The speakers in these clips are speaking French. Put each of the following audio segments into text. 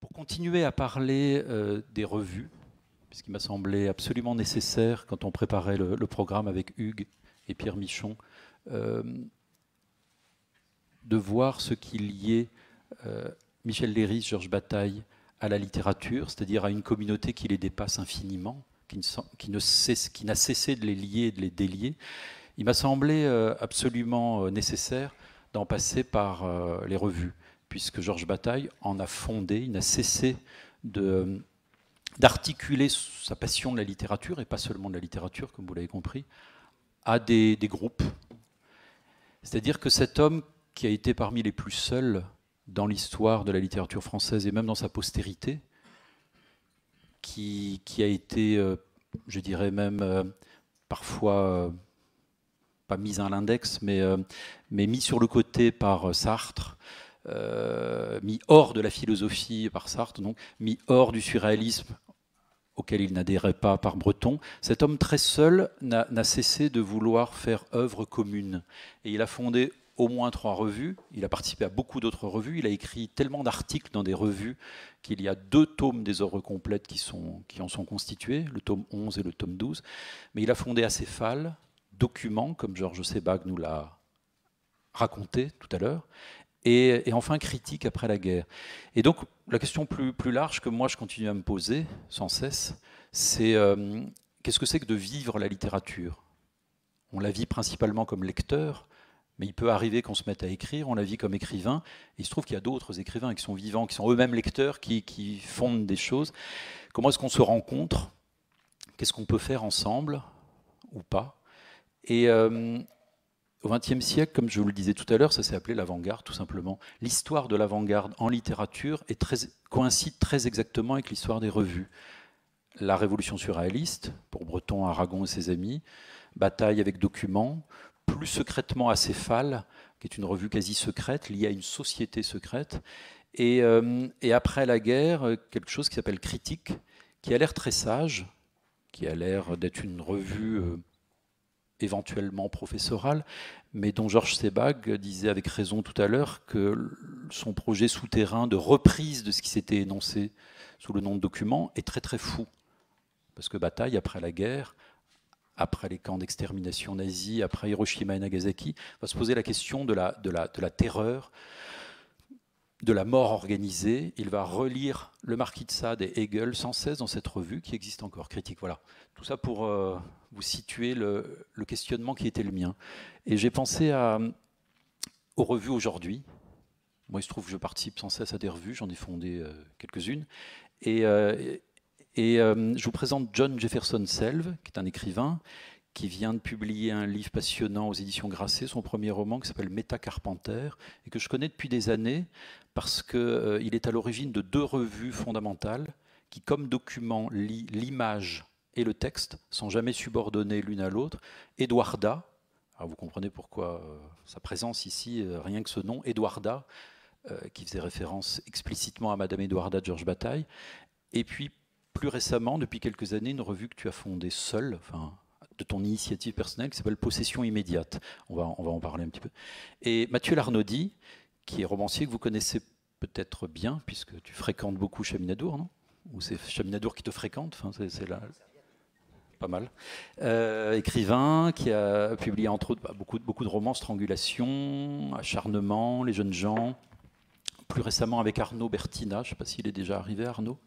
Pour continuer à parler euh, des revues, puisqu'il m'a semblé absolument nécessaire quand on préparait le, programme avec Hugues et Pierre Michon, euh, de voir ce qui liait euh, Michel Léris, Georges Bataille à la littérature, c'est-à-dire à une communauté qui les dépasse infiniment, qui n'a ne cesse, qui cessé de les lier et de les délier. Il m'a semblé absolument nécessaire d'en passer par les revues puisque Georges Bataille en a fondé, il n'a cessé euh, d'articuler sa passion de la littérature, et pas seulement de la littérature, comme vous l'avez compris, à des, groupes. C'est-à-dire que cet homme qui a été parmi les plus seuls dans l'histoire de la littérature française et même dans sa postérité, qui, a été, euh, je dirais même, euh, parfois, pas mis à l'index, mais, mais mis sur le côté par Sartre, euh, mis hors de la philosophie par Sartre, donc mis hors du surréalisme auquel il n'adhérait pas par Breton, cet homme très seul n'a cessé de vouloir faire œuvre commune. Et il a fondé au moins trois revues, il a participé à beaucoup d'autres revues, il a écrit tellement d'articles dans des revues qu'il y a deux tomes des œuvres complètes qui, sont, qui en sont constitués, le tome 11 et le tome 12. Mais il a fondé à Acéphale, Document, comme Georges Sebag nous l'a raconté tout à l'heure, et, enfin critique après la guerre. Et donc la question plus, large que moi je continue à me poser sans cesse, c'est euh, qu'est-ce que c'est que de vivre la littérature On la vit principalement comme lecteur, mais il peut arriver qu'on se mette à écrire, on la vit comme écrivain, il se trouve qu'il y a d'autres écrivains qui sont vivants, qui sont eux-mêmes lecteurs, qui, fondent des choses. Comment est-ce qu'on se rencontre Qu'est-ce qu'on peut faire ensemble ou pas et, euh, au XXe siècle, comme je vous le disais tout à l'heure, ça s'est appelé l'avant-garde, tout simplement. L'histoire de l'avant-garde en littérature coïncide très exactement avec l'histoire des revues. La révolution surréaliste, pour Breton, Aragon et ses amis, Bataille avec documents, plus secrètement Acéphale, qui est une revue quasi secrète, liée à une société secrète, et, euh, après la guerre, quelque chose qui s'appelle Critique, qui a l'air très sage, qui a l'air d'être une revue... Euh, éventuellement professorale, mais dont Georges Sebag disait avec raison tout à l'heure que son projet souterrain de reprise de ce qui s'était énoncé sous le nom de document est très très fou. Parce que bataille après la guerre, après les camps d'extermination nazis, après Hiroshima et Nagasaki, va se poser la question de la, de la, de la terreur, de la mort organisée. Il va relire le Marquis de Sade et Hegel sans cesse dans cette revue qui existe encore, critique. Voilà. Tout ça pour euh, vous situer le, questionnement qui était le mien. Et j'ai pensé à, aux revues aujourd'hui. Moi, il se trouve que je participe sans cesse à des revues, j'en ai fondé euh, quelques-unes. Et, euh, et je vous présente John Jefferson Selve, qui est un écrivain, qui vient de publier un livre passionnant aux éditions Grasset, son premier roman qui s'appelle Méta Carpenter, et que je connais depuis des années parce qu'il euh, il est à l'origine de deux revues fondamentales qui, comme document, lient l'image et le texte, sans jamais subordonner l'une à l'autre. Edouarda, vous comprenez pourquoi euh, sa présence ici, euh, rien que ce nom, Édouarda qui faisait référence explicitement à Madame édouarda de Georges Bataille, et puis plus récemment, depuis quelques années, une revue que tu as fondée seule, enfin de ton initiative personnelle qui s'appelle Possession immédiate. On va, on va en parler un petit peu. Et Mathieu Larnaudy, qui est romancier que vous connaissez peut-être bien, puisque tu fréquentes beaucoup Chaminadour, non Ou c'est Chaminadour qui te fréquente enfin, C'est là. Pas mal. Euh, écrivain qui a publié entre autres bah, beaucoup, beaucoup de romans, Strangulation, Acharnement, Les Jeunes gens, plus récemment avec Arnaud Bertina, je ne sais pas s'il est déjà arrivé Arnaud,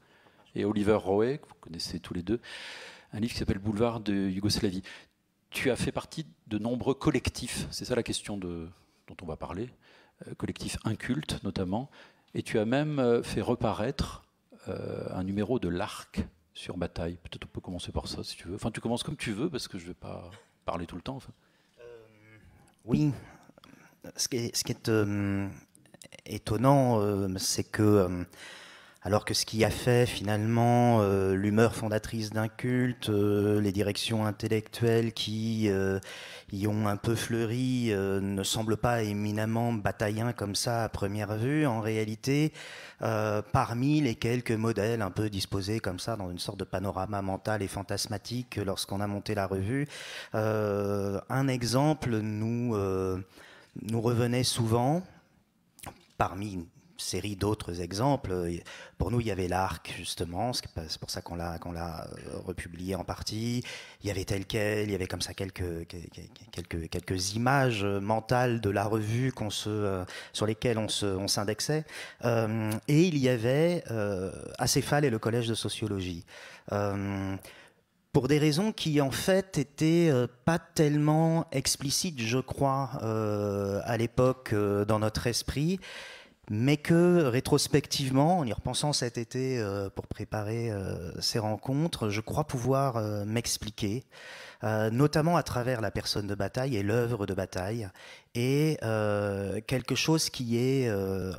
et Oliver Roé, que vous connaissez tous les deux, un livre qui s'appelle Boulevard de Yougoslavie. Tu as fait partie de nombreux collectifs, c'est ça la question de, dont on va parler, euh, collectif inculte notamment, et tu as même euh, fait reparaître euh, un numéro de l'Arc sur Bataille. Peut-être on peut commencer par ça si tu veux. Enfin, tu commences comme tu veux parce que je ne vais pas parler tout le temps. Enfin. oui, ce qui est, ce qui est étonnant, c'est que alors que ce qui a fait finalement euh, l'humeur fondatrice d'un culte, euh, les directions intellectuelles qui euh, y ont un peu fleuri, ne semble pas éminemment bataillin comme ça à première vue. En réalité, parmi les quelques modèles un peu disposés comme ça dans une sorte de panorama mental et fantasmatique lorsqu'on a monté la revue, un exemple nous, nous revenait souvent parmi série d'autres exemples. Pour nous, il y avait l'Arc, justement, c'est pour ça qu'on l'a qu'on l'a euh, republié en partie. Il y avait tel quel, il y avait comme ça quelques, quelques, quelques images mentales de la revue qu'on se, euh, sur lesquelles on, se, on s'indexait. Euh, et il y avait Acéphale et le Collège de sociologie pour des raisons qui en fait étaient pas tellement explicites, je crois, à l'époque dans notre esprit mais que rétrospectivement, en y repensant cet été euh, pour préparer euh, ces rencontres, je crois pouvoir euh, m'expliquer, notamment à travers la personne de bataille et l'œuvre de bataille, et quelque chose qui est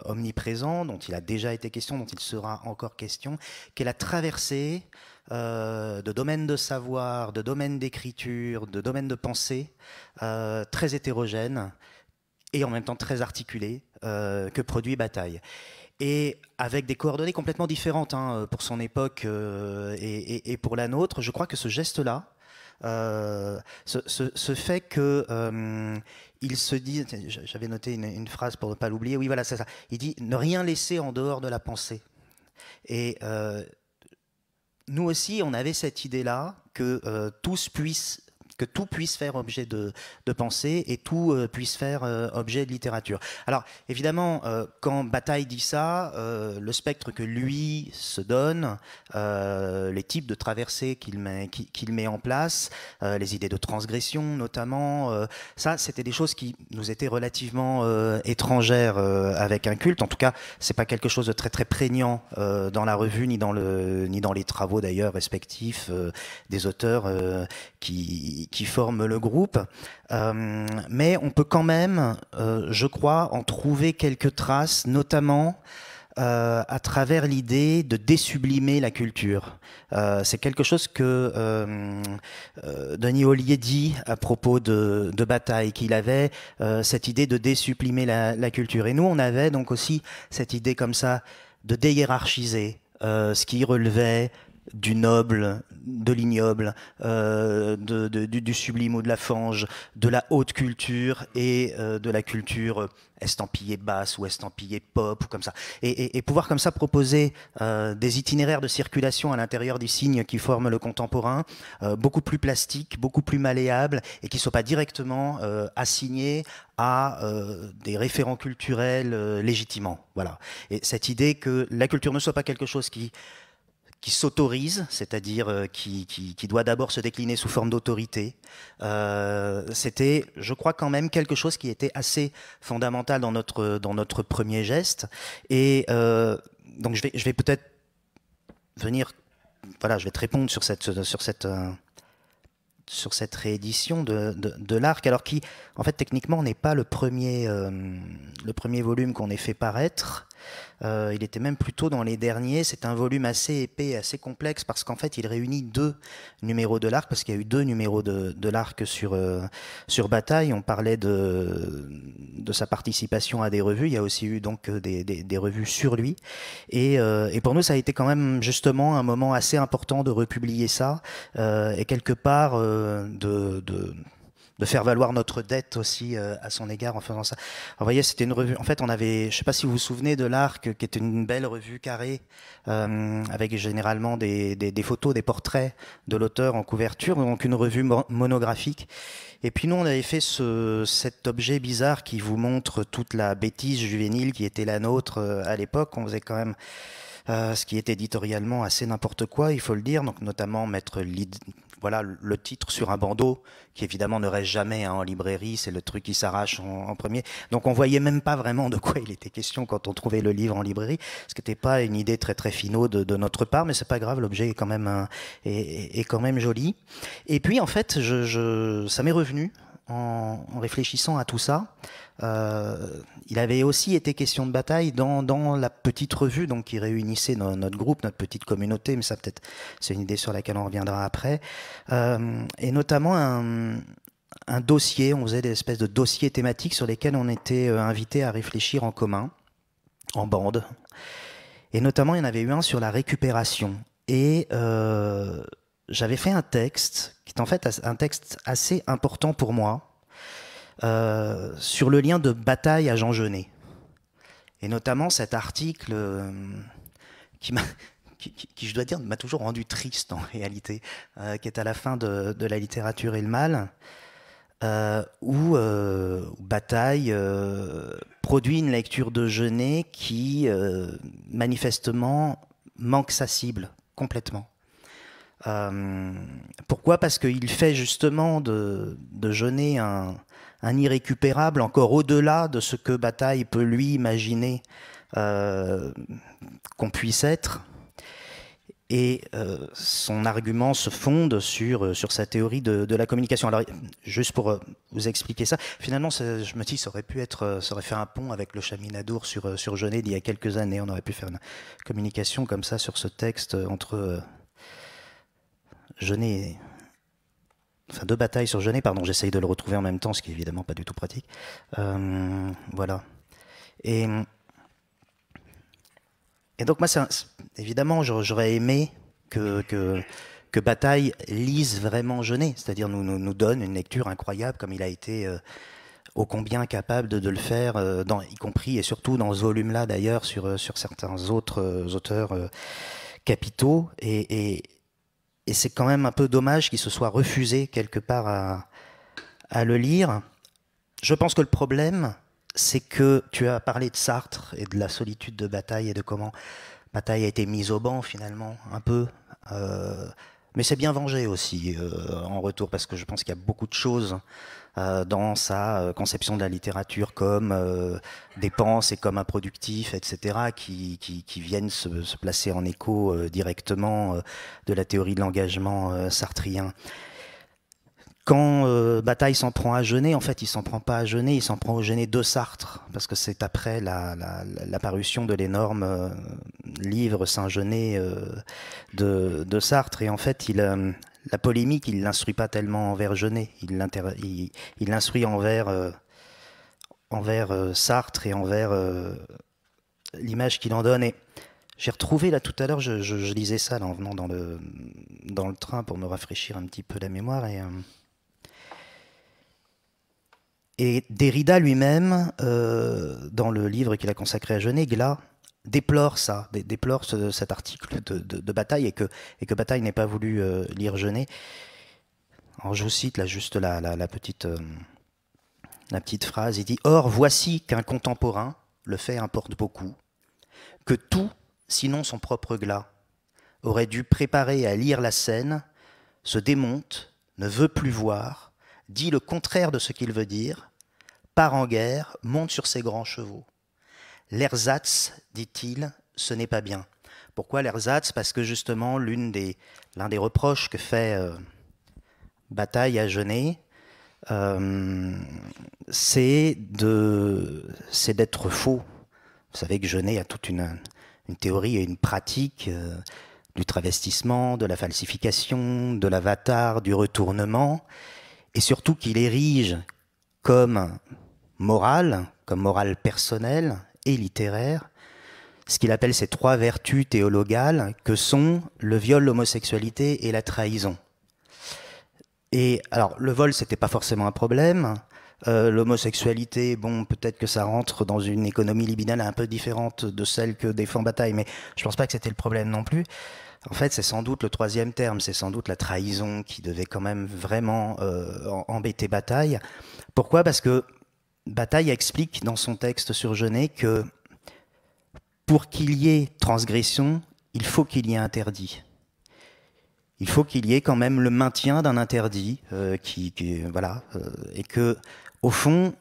omniprésent, dont il a déjà été question, dont il sera encore question, qu'est la traversée de domaines de savoir, de domaines d'écriture, de domaines de pensée très hétérogènes et en même temps très articulé, euh, que produit Bataille. Et avec des coordonnées complètement différentes hein, pour son époque euh, et, pour la nôtre, je crois que ce geste-là, euh, ce, fait que il se dit, j'avais noté une, phrase pour ne pas l'oublier, oui voilà c'est ça, il dit ne rien laisser en dehors de la pensée. Et nous aussi, on avait cette idée-là que tous puissent que tout puisse faire objet de, pensée et tout euh, puisse faire euh, objet de littérature. Alors évidemment, euh, quand Bataille dit ça, le spectre que lui se donne, les types de traversées qu'il met, qu'il met en place, les idées de transgression notamment, ça c'était des choses qui nous étaient relativement étrangères avec un culte. En tout cas, c'est pas quelque chose de très très prégnant dans la revue ni dans le ni dans les travaux d'ailleurs respectifs des auteurs qui qui, forment le groupe. Euh, mais on peut quand même, euh, je crois, en trouver quelques traces, notamment euh, à travers l'idée de désublimer la culture. c'est quelque chose que Denis Ollier dit à propos de, Bataille, qu'il avait cette idée de désublimer la, la, culture. Et nous, on avait donc aussi cette idée comme ça de déhiérarchiser. ce qui relevait du noble, de l'ignoble, euh, du, sublime ou de la fange, de la haute culture et euh, de la culture estampillée basse ou estampillée pop ou comme ça. Et, pouvoir comme ça proposer euh, des itinéraires de circulation à l'intérieur des signes qui forment le contemporain, beaucoup plus plastiques, beaucoup plus malléables et qui ne soient pas directement assignés à des référents culturels légitimants. Voilà. Et cette idée que la culture ne soit pas quelque chose qui qui s'autorise, c'est-à-dire euh, qui, doit d'abord se décliner sous forme d'autorité. Euh, c'était, je crois, quand même quelque chose qui était assez fondamental dans notre, dans notre premier geste. Et euh, donc, je vais, je vais peut-être venir, voilà, je vais te répondre sur cette, sur sur cette réédition de, l'arc, alors qui, en fait, techniquement, n'est pas le premier, le premier volume qu'on ait fait paraître. Euh, il était même plutôt dans les derniers. C'est un volume assez épais, assez complexe, parce qu'en fait, il réunit deux numéros de l'arc, parce qu'il y a eu deux numéros de, l'arc sur, euh, sur Bataille. On parlait de, de sa participation à des revues. Il y a aussi eu donc euh, des, des, revues sur lui. Et, et, pour nous, ça a été quand même justement un moment assez important de republier ça, et quelque part de, de de faire valoir notre dette aussi euh, à son égard en faisant ça. vous voyez, c'était une revue. En fait, on avait, je ne sais pas si vous vous souvenez de l'Arc, qui était une belle revue carrée euh, avec généralement des, photos, des portraits de l'auteur en couverture, donc une revue monographique. Et puis nous, on avait fait cet objet bizarre qui vous montre toute la bêtise juvénile qui était la nôtre euh, à l'époque. On faisait quand même ce qui est éditorialement assez n'importe quoi, il faut le dire. Donc notamment mettre voilà le titre sur un bandeau qui évidemment ne reste jamais hein, en librairie, c'est le truc qui s'arrache en, premier. Donc on voyait même pas vraiment de quoi il était question quand on trouvait le livre en librairie, ce qui n'était pas une idée très très finaude de, notre part, mais c'est pas grave, l'objet est quand même euh, est, quand même joli. Et puis en fait, ça m'est revenu en, réfléchissant à tout ça, euh, il avait aussi été question de bataille dans, la petite revue donc qui réunissait notre groupe, notre petite communauté, mais ça peut-être c'est une idée sur laquelle on reviendra après, euh, et notamment un, dossier, on faisait des espèces de dossiers thématiques sur lesquels on était euh, invités à réfléchir en commun, en bande, et notamment il y en avait eu un sur la récupération et j'avais fait un texte, qui est en fait un texte assez important pour moi, euh, sur le lien de bataille à Jean Genet. Et notamment cet article euh, qui m'a je dois dire, m'a toujours rendu triste en réalité, euh, qui est à la fin de, La littérature et le mal, où Bataille produit une lecture de Genet qui, manifestement, manque sa cible complètement. Euh, pourquoi Parce qu'il fait justement de, de un, un, irrécupérable encore au-delà de ce que Bataille peut lui imaginer euh, qu'on puisse être. Et euh, son argument se fonde sur, sur sa théorie de, de la communication. Alors, juste pour vous expliquer ça, finalement, je me dis, ça aurait pu être, ça aurait fait un pont avec le Chaminadour sur, sur Genet d'il y a quelques années. On aurait pu faire une communication comme ça sur ce texte entre Jeunet enfin deux batailles sur Jeunet pardon, j'essaye de le retrouver en même temps, ce qui est évidemment pas du tout pratique. Euh, voilà. Et, et donc moi, évidemment, j'aurais aimé que, que, Bataille lise vraiment Jeunet c'est-à-dire nous, nous, donne une lecture incroyable comme il a été... Euh, ô combien capable de, le faire, euh, y compris et surtout dans ce volume-là d'ailleurs, sur, sur certains autres auteurs capitaux. et, et c'est quand même un peu dommage qu'il se soit refusé quelque part à, le lire. Je pense que le problème, c'est que tu as parlé de Sartre et de la solitude de Bataille et de comment Bataille a été mise au banc finalement, un peu. Euh, mais c'est bien vengé aussi euh, en retour, parce que je pense qu'il y a beaucoup de choses euh, dans sa euh, conception de la littérature comme euh, dépense et comme improductif, etc., qui, qui, viennent se, placer en écho directement de la théorie de l'engagement sartrien. Quand Bataille s'en prend à Genet, en fait, il s'en prend pas à Genet, il s'en prend au Genet de Sartre, parce que c'est après la, la, parution de l'énorme livre Saint-Genet de, de, Sartre, et en fait, il la polémique, il l'instruit pas tellement envers Genet, il l'instruit il, envers, euh, euh, Sartre et envers euh, l'image qu'il en donne. j'ai retrouvé là tout à l'heure, je, lisais ça en venant dans le, dans le train pour me rafraîchir un petit peu la mémoire. Et, Derrida lui-même, dans le livre qu'il a consacré à Genet, Glas, déplore ça, déplore cet article de, Bataille et que, et que Bataille n'ait pas voulu euh, lire Jeunet. je vous cite là juste la, petite, euh, la petite phrase, il dit « Or, voici qu'un contemporain, le fait importe beaucoup, que tout, sinon son propre glas, aurait dû préparer à lire la scène, se démonte, ne veut plus voir, dit le contraire de ce qu'il veut dire, part en guerre, monte sur ses grands chevaux. L'ersatz, dit-il, ce n'est pas bien. Pourquoi l'ersatz Parce que justement, l'un des, des, reproches que fait euh, Bataille à Genet, euh, c'est d'être faux. Vous savez que Genet a toute une, théorie et une pratique euh, du travestissement, de la falsification, de l'avatar, du retournement, et surtout qu'il érige comme morale, comme morale personnelle, et littéraire, ce qu'il appelle ces trois vertus théologales que sont le viol, l'homosexualité et la trahison. Et alors, le vol, c'était pas forcément un problème. Euh, l'homosexualité, bon, peut-être que ça rentre dans une économie libidale un peu différente de celle que défend Bataille, mais je pense pas que c'était le problème non plus. En fait, c'est sans doute le troisième terme, c'est sans doute la trahison qui devait quand même vraiment euh, embêter Bataille. Pourquoi Parce que Bataille explique dans son texte sur Genet que pour qu'il y ait transgression, il faut qu'il y ait interdit. Il faut qu'il y ait quand même le maintien d'un interdit, euh, qui, voilà, euh, et que au fond,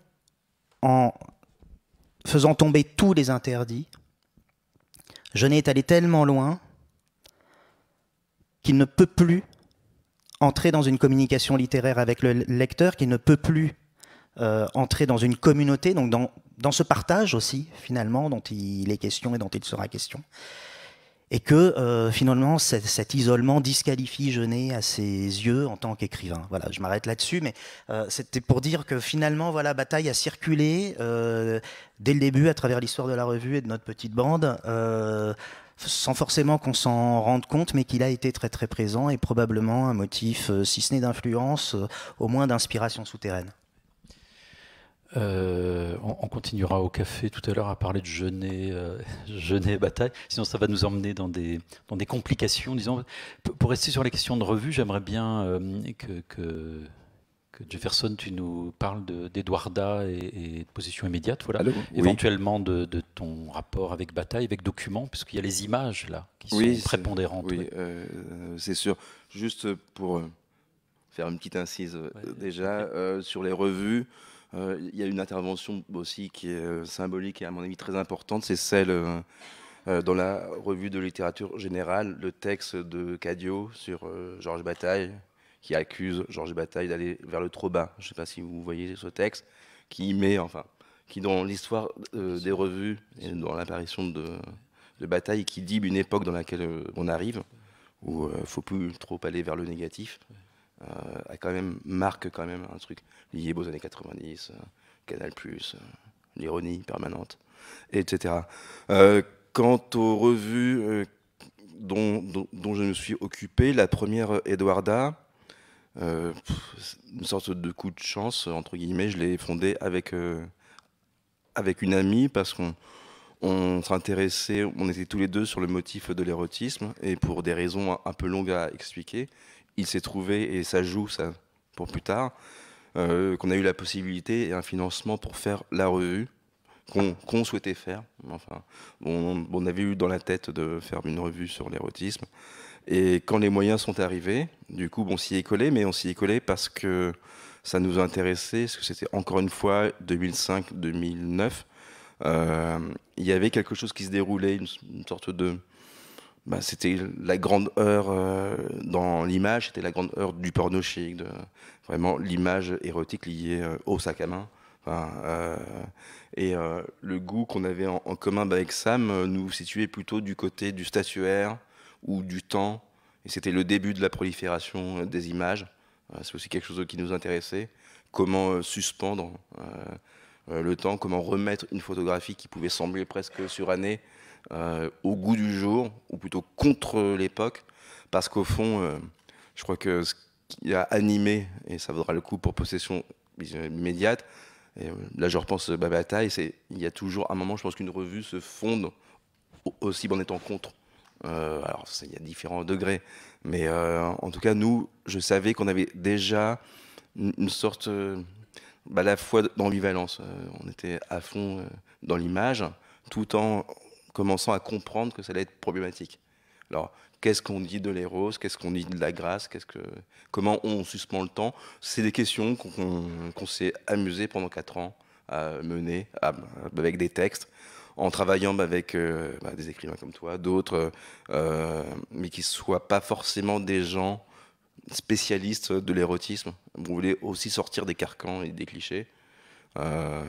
en faisant tomber tous les interdits, Genet est allé tellement loin qu'il ne peut plus entrer dans une communication littéraire avec le lecteur, qu'il ne peut plus euh, entrer dans une communauté, donc dans, ce partage aussi, finalement, dont il est question et dont il sera question. Et que euh, finalement, cet isolement disqualifie Genet à ses yeux en tant qu'écrivain. Voilà, je m'arrête là-dessus, mais euh, c'était pour dire que finalement, voilà, Bataille a circulé dès le début à travers l'histoire de la revue et de notre petite bande, sans forcément qu'on s'en rende compte, mais qu'il a été très très présent et probablement un motif, si ce n'est d'influence, au moins d'inspiration souterraine. Euh, on, continuera au café tout à l'heure à parler de jeûner, jeûner euh, bataille. Sinon, ça va nous emmener dans des, dans des complications. Disons, pour rester sur les questions de revue, j'aimerais bien euh, que, Jefferson, tu nous parles d'Edouarda et, de position immédiate. Voilà. Éventuellement de, ton rapport avec bataille, avec document, puisqu'il y a les images là qui sont sont prépondérantes. Oui, c'est sûr. Juste pour faire une petite incise déjà sur les revues. Euh, il y a une intervention aussi qui est euh, symbolique et à mon avis très importante, c'est celle euh, dans la revue de littérature générale, le texte de Cadio sur Georges Bataille, qui accuse Georges Bataille d'aller vers le trop bas. Je ne sais pas si vous voyez ce texte, qui met, enfin, qui dans l'histoire des revues et dans l'apparition de, Bataille, qui dit une époque dans laquelle on arrive, où il ne faut plus trop aller vers le négatif, euh, a quand même, marque quand même un truc lié aux années 90, euh, Canal, euh, l'ironie permanente, etc. quant aux revues dont, je me suis occupé, la première, Edwarda, une sorte de coup de chance, entre guillemets, je l'ai fondée avec, avec une amie parce qu'on on, s'intéressait, on était tous les deux sur le motif de l'érotisme et pour des raisons un peu longues à expliquer, il s'est trouvé, et ça joue ça pour plus tard, euh, qu'on a eu la possibilité et un financement pour faire la revue qu'on souhaitait faire. Enfin, on, avait eu dans la tête de faire une revue sur l'érotisme. Et quand les moyens sont arrivés, du coup, on s'y est collé, mais on s'y est collé parce que ça nous intéressait, parce que c'était encore une fois 2005-2009. Euh, il y avait quelque chose qui se déroulait, une sorte de bah, c'était la grande heure euh, dans l'image, c'était la grande heure du porno chic, de, vraiment l'image érotique liée euh, au sac à main. Euh, et le goût qu'on avait en, en, commun bah, avec Sam nous situait plutôt du côté du statuaire ou du temps. Et c'était le début de la prolifération des images. C'est aussi quelque chose qui nous intéressait. Comment suspendre le temps, comment remettre une photographie qui pouvait sembler presque surannée euh, au goût du jour, ou plutôt contre l'époque, parce qu'au fond, euh, je crois que ce qui a animé, et ça vaudra le coup pour possession immédiate, et euh, là je repense à Bataille, c'est il y a toujours un moment, je pense qu'une revue se fonde aussi en étant contre. alors il y a différents degrés, mais en tout cas nous, je savais qu'on avait déjà une sorte bah, la fois d'ambivalence. on était à fond dans l'image, tout en commençant à comprendre que ça allait être problématique. Alors, qu'est-ce qu'on dit de l'héros, Qu'est-ce qu'on dit de la grâce qu'est-ce que, Comment on suspend le temps C'est des questions qu'on, s'est amusé pendant quatre ans à mener avec des textes, en travaillant bah, avec euh, bah, des écrivains comme toi, d'autres, euh, mais qui ne soient pas forcément des gens spécialistes de l'érotisme. Vous voulez aussi sortir des carcans et des clichés. Euh,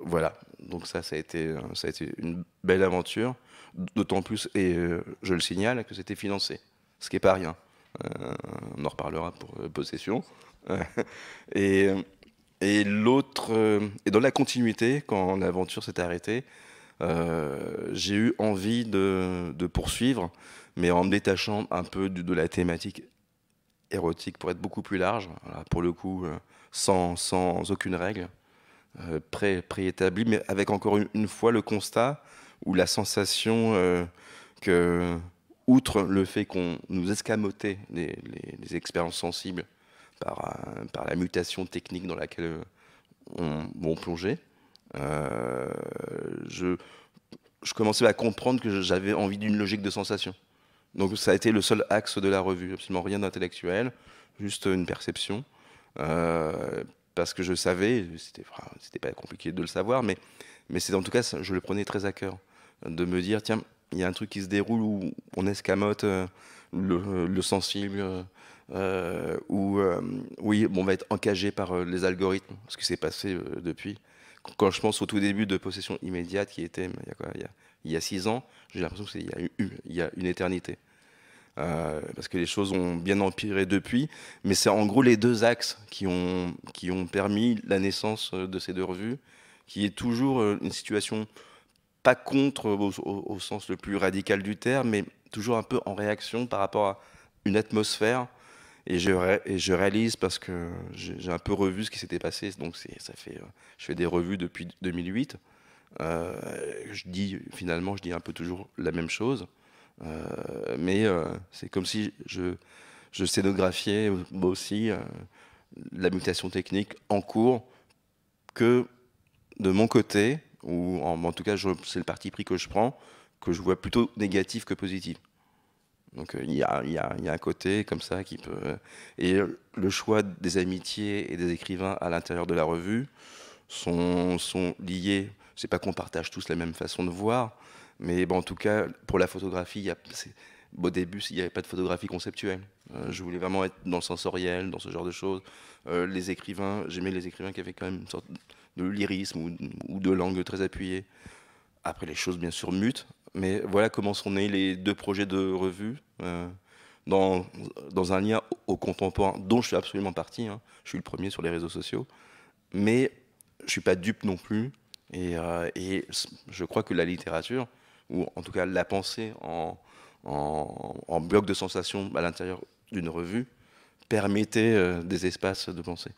voilà, donc ça, ça a été, euh, ça a été une belle aventure, d'autant plus, et euh, je le signale, que c'était financé, ce qui n'est pas rien. on en reparlera pour possession. et l'autre, et dans la continuité, quand l'aventure s'est arrêtée, j'ai eu envie de, poursuivre, mais en me détachant un peu de, la thématique érotique pour être beaucoup plus large, pour le coup, sans aucune règle. Euh, pré préétabli, mais avec encore une, fois le constat ou la sensation euh, que, outre le fait qu'on nous escamotait les, expériences sensibles par, euh, par, la mutation technique dans laquelle on, plongeait, je, je, commençais à comprendre que j'avais envie d'une logique de sensation. Donc ça a été le seul axe de la revue, absolument rien d'intellectuel, juste une perception parce que je savais, c'était c'était pas compliqué de le savoir, mais, mais c'est en tout cas, je le prenais très à cœur, de me dire, tiens, il y a un truc qui se déroule où on escamote euh, le, sensible, euh, euh, où, oui, on va être encagé par les algorithmes, ce qui s'est passé depuis. Quand je pense au tout début de Possession immédiate, qui était il y a, six ans, j'ai l'impression qu'il y, a il y a une éternité. Euh, parce que les choses ont bien empiré depuis. Mais c'est en gros les deux axes qui ont, qui ont permis la naissance euh, de ces deux revues, qui est toujours euh, une situation pas contre au, sens le plus radical du terme, mais toujours un peu en réaction par rapport à une atmosphère. Et je, réalise parce que j'ai un peu revu ce qui s'était passé. Donc ça fait, je fais des revues depuis 2008. je dis finalement, je dis un peu toujours la même chose. Euh, mais euh, c'est comme si je, je scénographiais euh, aussi la mutation technique en cours que de mon côté, ou en, tout cas c'est le parti pris que je prends, que je vois plutôt négatif que positif. Donc il y, a, un côté comme ça qui peut... Et le choix des amitiés et des écrivains à l'intérieur de la revue sont, sont liés, c'est pas qu'on partage tous la même façon de voir, mais bon, en tout cas, pour la photographie, y a, au début, il n'y avait pas de photographie conceptuelle. Euh, je voulais vraiment être dans le sensoriel, dans ce genre de choses. Euh, les écrivains, j'aimais les écrivains qui avaient quand même une sorte de lyrisme ou, de langue très appuyée. Après, les choses, bien sûr, mutent. Mais voilà comment sont nés les deux projets de revue. Euh, dans, dans, un lien au, contemporain, dont je suis absolument parti. Hein. Je suis le premier sur les réseaux sociaux. Mais je ne suis pas dupe non plus. et, je crois que la littérature, ou en tout cas la pensée en, bloc de sensations à l'intérieur d'une revue, permettait euh, des espaces de pensée.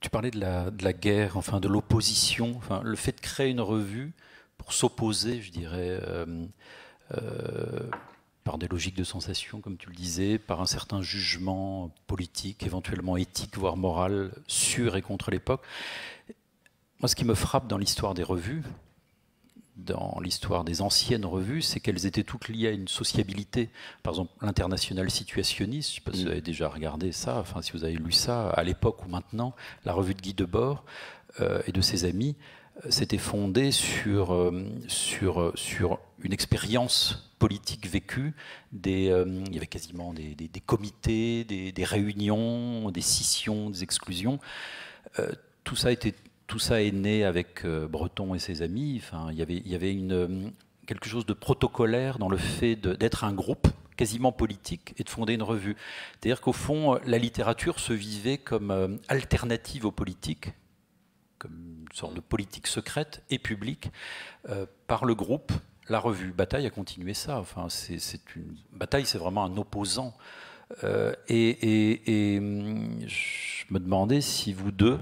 tu parlais de la, guerre, enfin de l'opposition, enfin, le fait de créer une revue pour s'opposer, je dirais, euh, euh, par des logiques de sensation, comme tu le disais, par un certain jugement politique, éventuellement éthique, voire moral, sur et contre l'époque. Moi, ce qui me frappe dans l'histoire des revues, dans l'histoire des anciennes revues, c'est qu'elles étaient toutes liées à une sociabilité. Par exemple, l'international situationniste, je ne sais pas si vous mm. avez déjà regardé ça, enfin si vous avez lu ça, à l'époque ou maintenant, la revue de Guy Debord euh, et de ses amis euh, s'était fondée sur, euh, sur, sur une expérience politique vécue. Des, il y avait quasiment des, des, comités, des, des, réunions, des scissions, des exclusions. tout ça était tout ça est né avec euh, Breton et ses amis. Enfin, il y avait, euh, quelque chose de protocolaire dans le fait d'être un groupe quasiment politique et de fonder une revue. C'est-à-dire qu'au fond, euh, la littérature se vivait comme alternative aux politiques, comme une sorte de politique secrète et publique, par le groupe, la revue. Bataille a continué ça. Enfin, c'est une bataille, c'est vraiment un opposant. et hum, je me demandais si vous deux,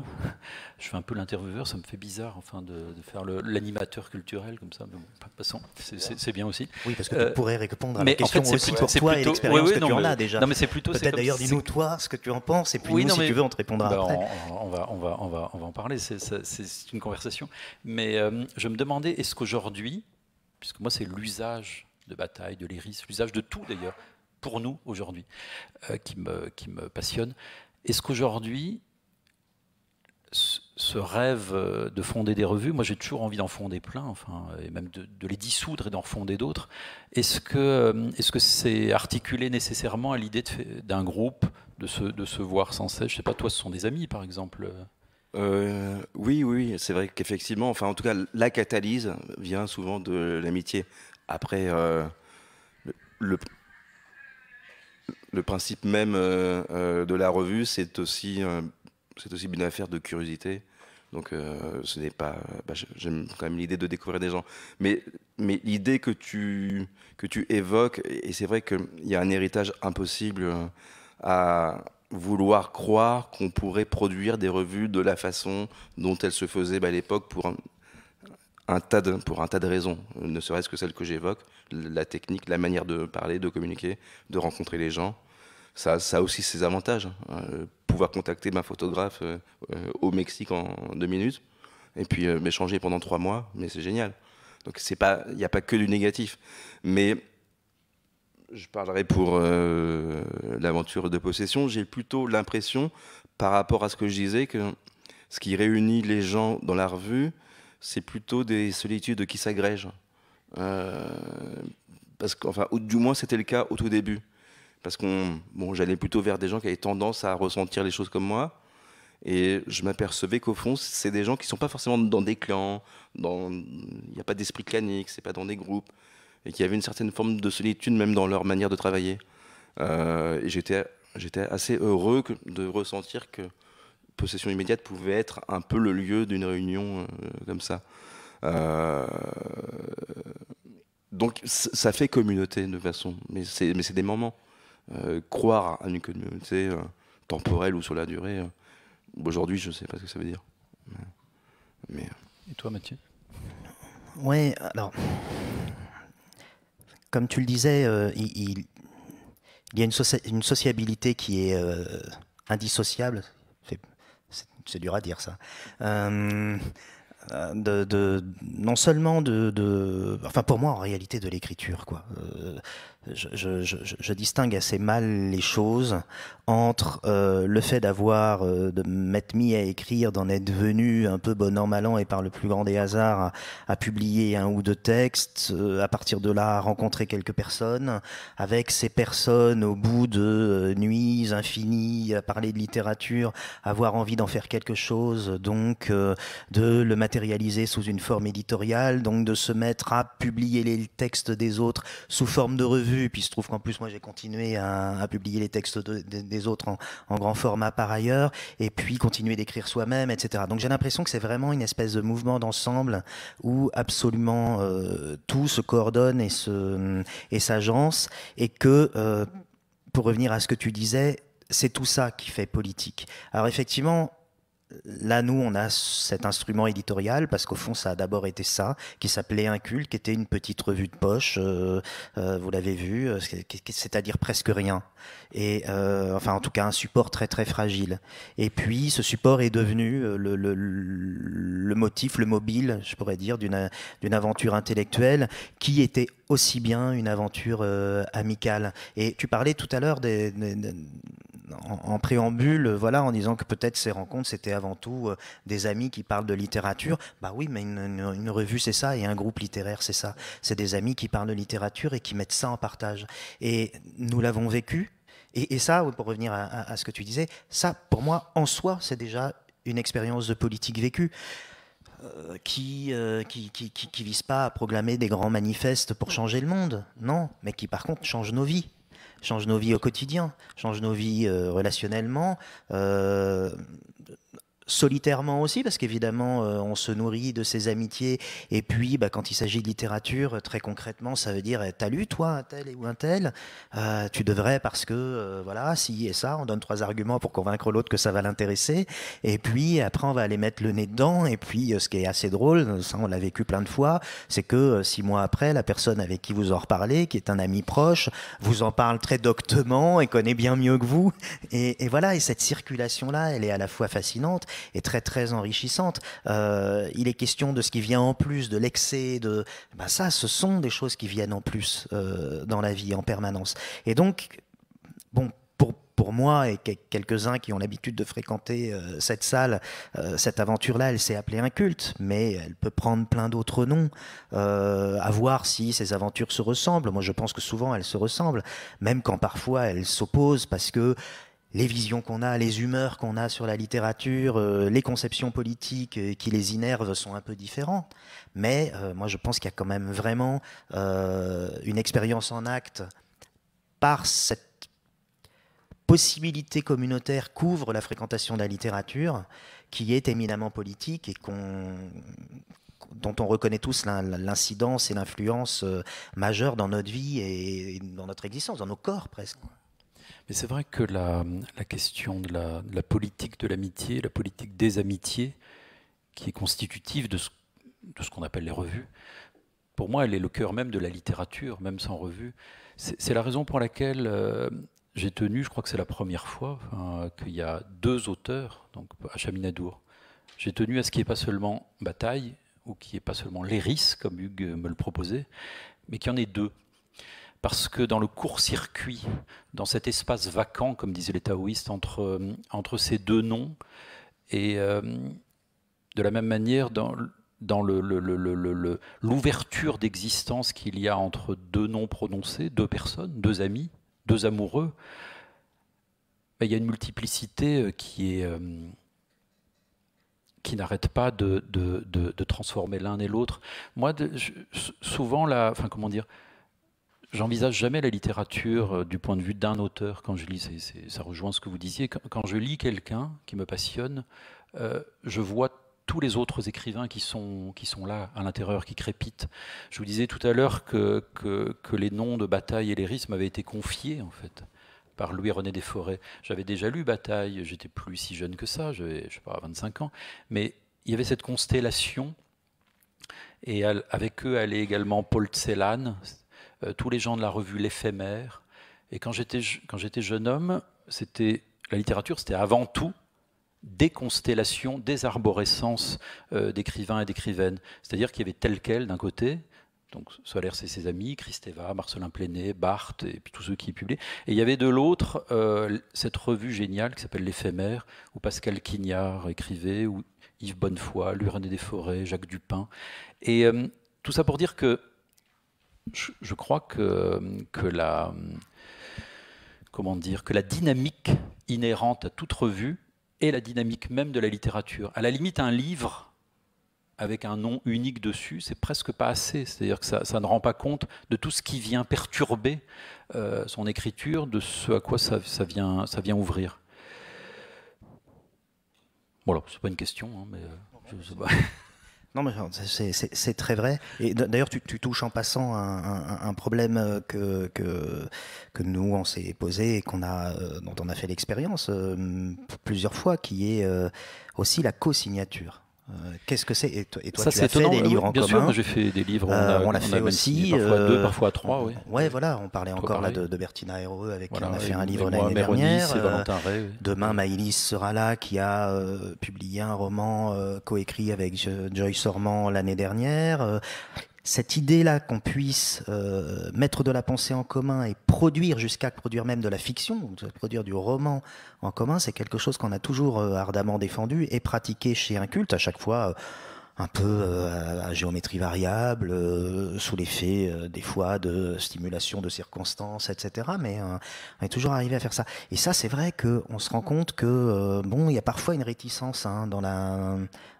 je fais un peu l'intervieweur, ça me fait bizarre enfin, de, faire l'animateur culturel comme ça, mais toute façon, c'est bien aussi. Oui, parce que tu euh, pourrais répondre à la question aussi pour toi et l'expérience que tu en déjà. c'est plutôt... Peut-être d'ailleurs, dis-nous toi ce que tu en penses, et puis nous, si tu veux, on te répondra bah, après. On, va, on, va, on, va, on va en parler, c'est une conversation. Mais euh, je me demandais, est-ce qu'aujourd'hui, puisque moi c'est l'usage de bataille, de l'iris, l'usage de tout d'ailleurs, pour nous aujourd'hui, euh, qui, me, qui me passionne, est-ce qu'aujourd'hui ce rêve euh, de fonder des revues, moi j'ai toujours envie d'en fonder plein, enfin, et même de, les dissoudre et d'en fonder d'autres. Est-ce que euh, est-ce que c'est articulé nécessairement à l'idée d'un groupe, de se, de se voir sans cesse Je sais pas, toi, ce sont des amis, par exemple. Euh, oui, oui, c'est vrai qu'effectivement, enfin, en tout cas, la catalyse vient souvent de l'amitié. Après, le, le, principe même de la revue, c'est aussi c'est aussi une affaire de curiosité. Donc, euh, ce n'est pas. Euh, bah, j'aime quand même l'idée de découvrir des gens. Mais, mais l'idée que tu, que tu évoques, et c'est vrai qu'il y a un héritage impossible euh, à vouloir croire qu'on pourrait produire des revues de la façon dont elles se faisaient bah, à l'époque pour un, tas de, pour un tas de raisons, ne serait-ce que celle que j'évoque la technique, la manière de parler, de communiquer, de rencontrer les gens ça, a aussi ses avantages. Hein. Euh, pouvoir contacter ma photographe euh, euh, au Mexique en deux minutes et puis m'échanger pendant trois mois, mais c'est génial. Donc c'est pas, il n'y a pas que du négatif. Mais je parlerai pour l'aventure de possession. J'ai plutôt l'impression, par rapport à ce que je disais, que ce qui réunit les gens dans la revue, c'est plutôt des solitudes qui s'agrègent. parce qu'enfin, ou du moins c'était le cas au tout début parce qu'on, bon, j'allais plutôt vers des gens qui avaient tendance à ressentir les choses comme moi. Et je m'apercevais qu'au fond, c'est des gens qui ne sont pas forcément dans des clans, dans, il n'y a pas d'esprit clanique, c'est pas dans des groupes, et qui avaient une certaine forme de solitude même dans leur manière de travailler. Euh, et j'étais, j'étais assez heureux de ressentir que possession immédiate pouvait être un peu le lieu d'une réunion euh, comme ça. Euh, donc ça fait communauté de façon, mais c'est, mais c'est des moments. Euh, croire à une communauté euh, temporelle ou sur la durée. Euh, aujourd'hui, je ne sais pas ce que ça veut dire. Mais... Et toi, Mathieu Ouais, alors, comme tu le disais, il, il, y a une, une sociabilité qui est indissociable. C'est dur à dire ça. de, non seulement de, de, enfin pour moi en réalité de l'écriture quoi je, je, distingue assez mal les choses entre euh, le fait d'avoir, euh, de m'être mis à écrire, d'en être venu un peu bon an, mal an et par le plus grand des hasards à, publier un ou deux textes, euh, à partir de là à rencontrer quelques personnes, avec ces personnes au bout de nuits infinies, à parler de littérature, avoir envie d'en faire quelque chose, donc de le matérialiser sous une forme éditoriale, donc de se mettre à publier les textes des autres sous forme de revue, puis il se trouve qu'en plus moi j'ai continué à, publier les textes des des autres en, grand format par ailleurs, et puis continuer d'écrire soi-même, etc. Donc j'ai l'impression que c'est vraiment une espèce de mouvement d'ensemble où absolument euh, tout se coordonne et se et s'agence, et que euh, pour revenir à ce que tu disais, c'est tout ça qui fait politique. Alors effectivement, là, nous, on a cet instrument éditorial parce qu'au fond, ça a d'abord été ça, qui s'appelait Incul, qui était une petite revue de poche, euh, euh, vous l'avez vu, euh, c'est-à-dire presque rien. Et enfin, en tout cas, un support très très fragile. Et puis, ce support est devenu le, motif, le mobile, je pourrais dire, d'une aventure intellectuelle qui était aussi bien une aventure amicale. Et tu parlais tout à l'heure en, préambule, voilà, en disant que peut-être ces rencontres, c'était avant tout euh, des amis qui parlent de littérature. Bah oui, mais une, revue, c'est ça, et un groupe littéraire, c'est ça. C'est des amis qui parlent de littérature et qui mettent ça en partage. Et nous l'avons vécu. Et, ça, pour revenir à, ce que tu disais, ça, pour moi, en soi, c'est déjà une expérience de politique vécue. Euh, euh, qui, qui, qui, qui, vise pas à proclamer des grands manifestes pour changer le monde, non, mais qui par contre change nos vies, change nos vies au quotidien, change nos vies relationnellement solitairement aussi, parce qu'évidemment, euh, on se nourrit de ses amitiés. Et puis, bah, quand il s'agit de littérature, euh, très concrètement, ça veut dire euh, T'as lu, toi, un tel ou un tel Tu devrais, parce que, voilà, si et ça, on donne trois arguments pour convaincre l'autre que ça va l'intéresser. Et puis, après, on va aller mettre le nez dedans. Et puis, ce qui est assez drôle, ça, on l'a vécu plein de fois, c'est que six mois après, la personne avec qui vous en reparlez, qui est un ami proche, vous en parle très doctement et connaît bien mieux que vous. et voilà, et cette circulation-là, elle est à la fois fascinante est très très enrichissante. Euh, il est question de ce qui vient en plus, de l'excès, de ben ça, ce sont des choses qui viennent en plus euh, dans la vie en permanence. Et donc, bon, pour moi et quelques-uns qui ont l'habitude de fréquenter euh, cette salle, cette aventure-là, elle s'est appelée un culte, mais elle peut prendre plein d'autres noms, à voir si ces aventures se ressemblent. Moi, je pense que souvent, elles se ressemblent, même quand parfois elles s'opposent, parce que les visions qu'on a, les humeurs qu'on a sur la littérature, euh, les conceptions politiques euh, qui les innervent sont un peu différentes. Mais euh, moi, je pense qu'il y a quand même vraiment une expérience en acte par cette possibilité communautaire couvre la fréquentation de la littérature, qui est éminemment politique et dont on reconnaît tous l'incidence et l'influence majeure dans notre vie et dans notre existence, dans nos corps presque. Mais c'est vrai que la, question de la, politique de l'amitié, la politique des amitiés, qui est constitutive de ce, qu'on appelle les revues, pour moi, elle est le cœur même de la littérature, même sans revue. C'est la raison pour laquelle euh, j'ai tenu, je crois que c'est la première fois, hein, qu'il y a deux auteurs, donc à Chaminadour, j'ai tenu à ce qu'il n'y ait pas seulement bataille, ou qu'il n'y ait pas seulement Léris, comme Hugues me le proposait, mais qu'il y en ait deux parce que dans le court-circuit, dans cet espace vacant, comme disaient les taoïstes, entre, euh, entre ces deux noms, et euh, de la même manière, dans, dans l'ouverture d'existence qu'il y a entre deux noms prononcés, deux personnes, deux amis, deux amoureux, ben, il y a une multiplicité euh, qui est qui n'arrête pas de, de transformer l'un et l'autre. Moi, souvent, la, enfin, comment dire, J'envisage jamais la littérature euh, du point de vue d'un auteur quand je lis. ça rejoint ce que vous disiez. Quand, je lis quelqu'un qui me passionne, euh, je vois tous les autres écrivains qui sont, qui sont là à l'intérieur, qui crépitent. Je vous disais tout à l'heure que, que, les noms de Bataille et Léris m'avaient été confiés, en fait, par Louis-René Desforêts. J'avais déjà lu Bataille, j'étais plus si jeune que ça, j'avais, je pas, 25 ans, mais il y avait cette constellation, et avec eux allait également Paul Celan, euh, tous les gens de la revue L'Éphémère. Et quand j'étais, jeune homme, c'était, la littérature, c'était avant tout des constellations, des arborescences euh, d'écrivains et d'écrivaines. C'est-à-dire qu'il y avait tel quel d'un côté, donc Soler et ses amis, Christeva, Marcelin Plénet, Barthes, et puis tous ceux qui y publiaient. Et il y avait de l'autre euh, cette revue géniale qui s'appelle L'Éphémère, où Pascal Quignard écrivait, où Yves Bonnefoy, Luis des Forêts, Jacques Dupin. Et tout ça pour dire que je, crois que, la comment dire que la dynamique inhérente à toute revue est la dynamique même de la littérature. À la limite, un livre avec un nom unique dessus, c'est presque pas assez. C'est-à-dire que ça, ne rend pas compte de tout ce qui vient perturber euh, son écriture, de ce à quoi ça, vient, ouvrir. Voilà, ce c'est pas une question, hein, mais euh, sais pas. Non, mais c'est très vrai. Et d'ailleurs, tu, touches en passant un, problème euh, que, que, que, nous, on s'est posé et qu'on a, euh, dont on a fait l'expérience euh, plusieurs fois, qui est aussi la co-signature. Euh, qu'est-ce que c'est et, toi, tu as fait des livres en Bien sûr sûr, j'ai fait des livres. Euh, on, l'a fait aussi. Parfois euh, deux, parfois trois. oui. Ouais, voilà. On parlait encore là de, Bertina Héroe avec qui on a fait un livre l'année dernière. Ray, oui. Demain, Maïlis sera là, qui a publié un roman euh, coécrit avec Joyce Sormant l'année dernière cette idée-là qu'on puisse euh, mettre de la pensée en commun et produire jusqu'à produire même de la fiction, produire du roman en commun, c'est quelque chose qu'on a toujours euh, ardemment défendu et pratiqué chez un culte à chaque fois. Euh, un peu à géométrie variable, sous l'effet des fois de stimulation de circonstances, etc. Mais on est toujours arrivé à faire ça. Et ça, c'est vrai qu'on se rend compte que bon, il y a parfois une réticence hein, dans la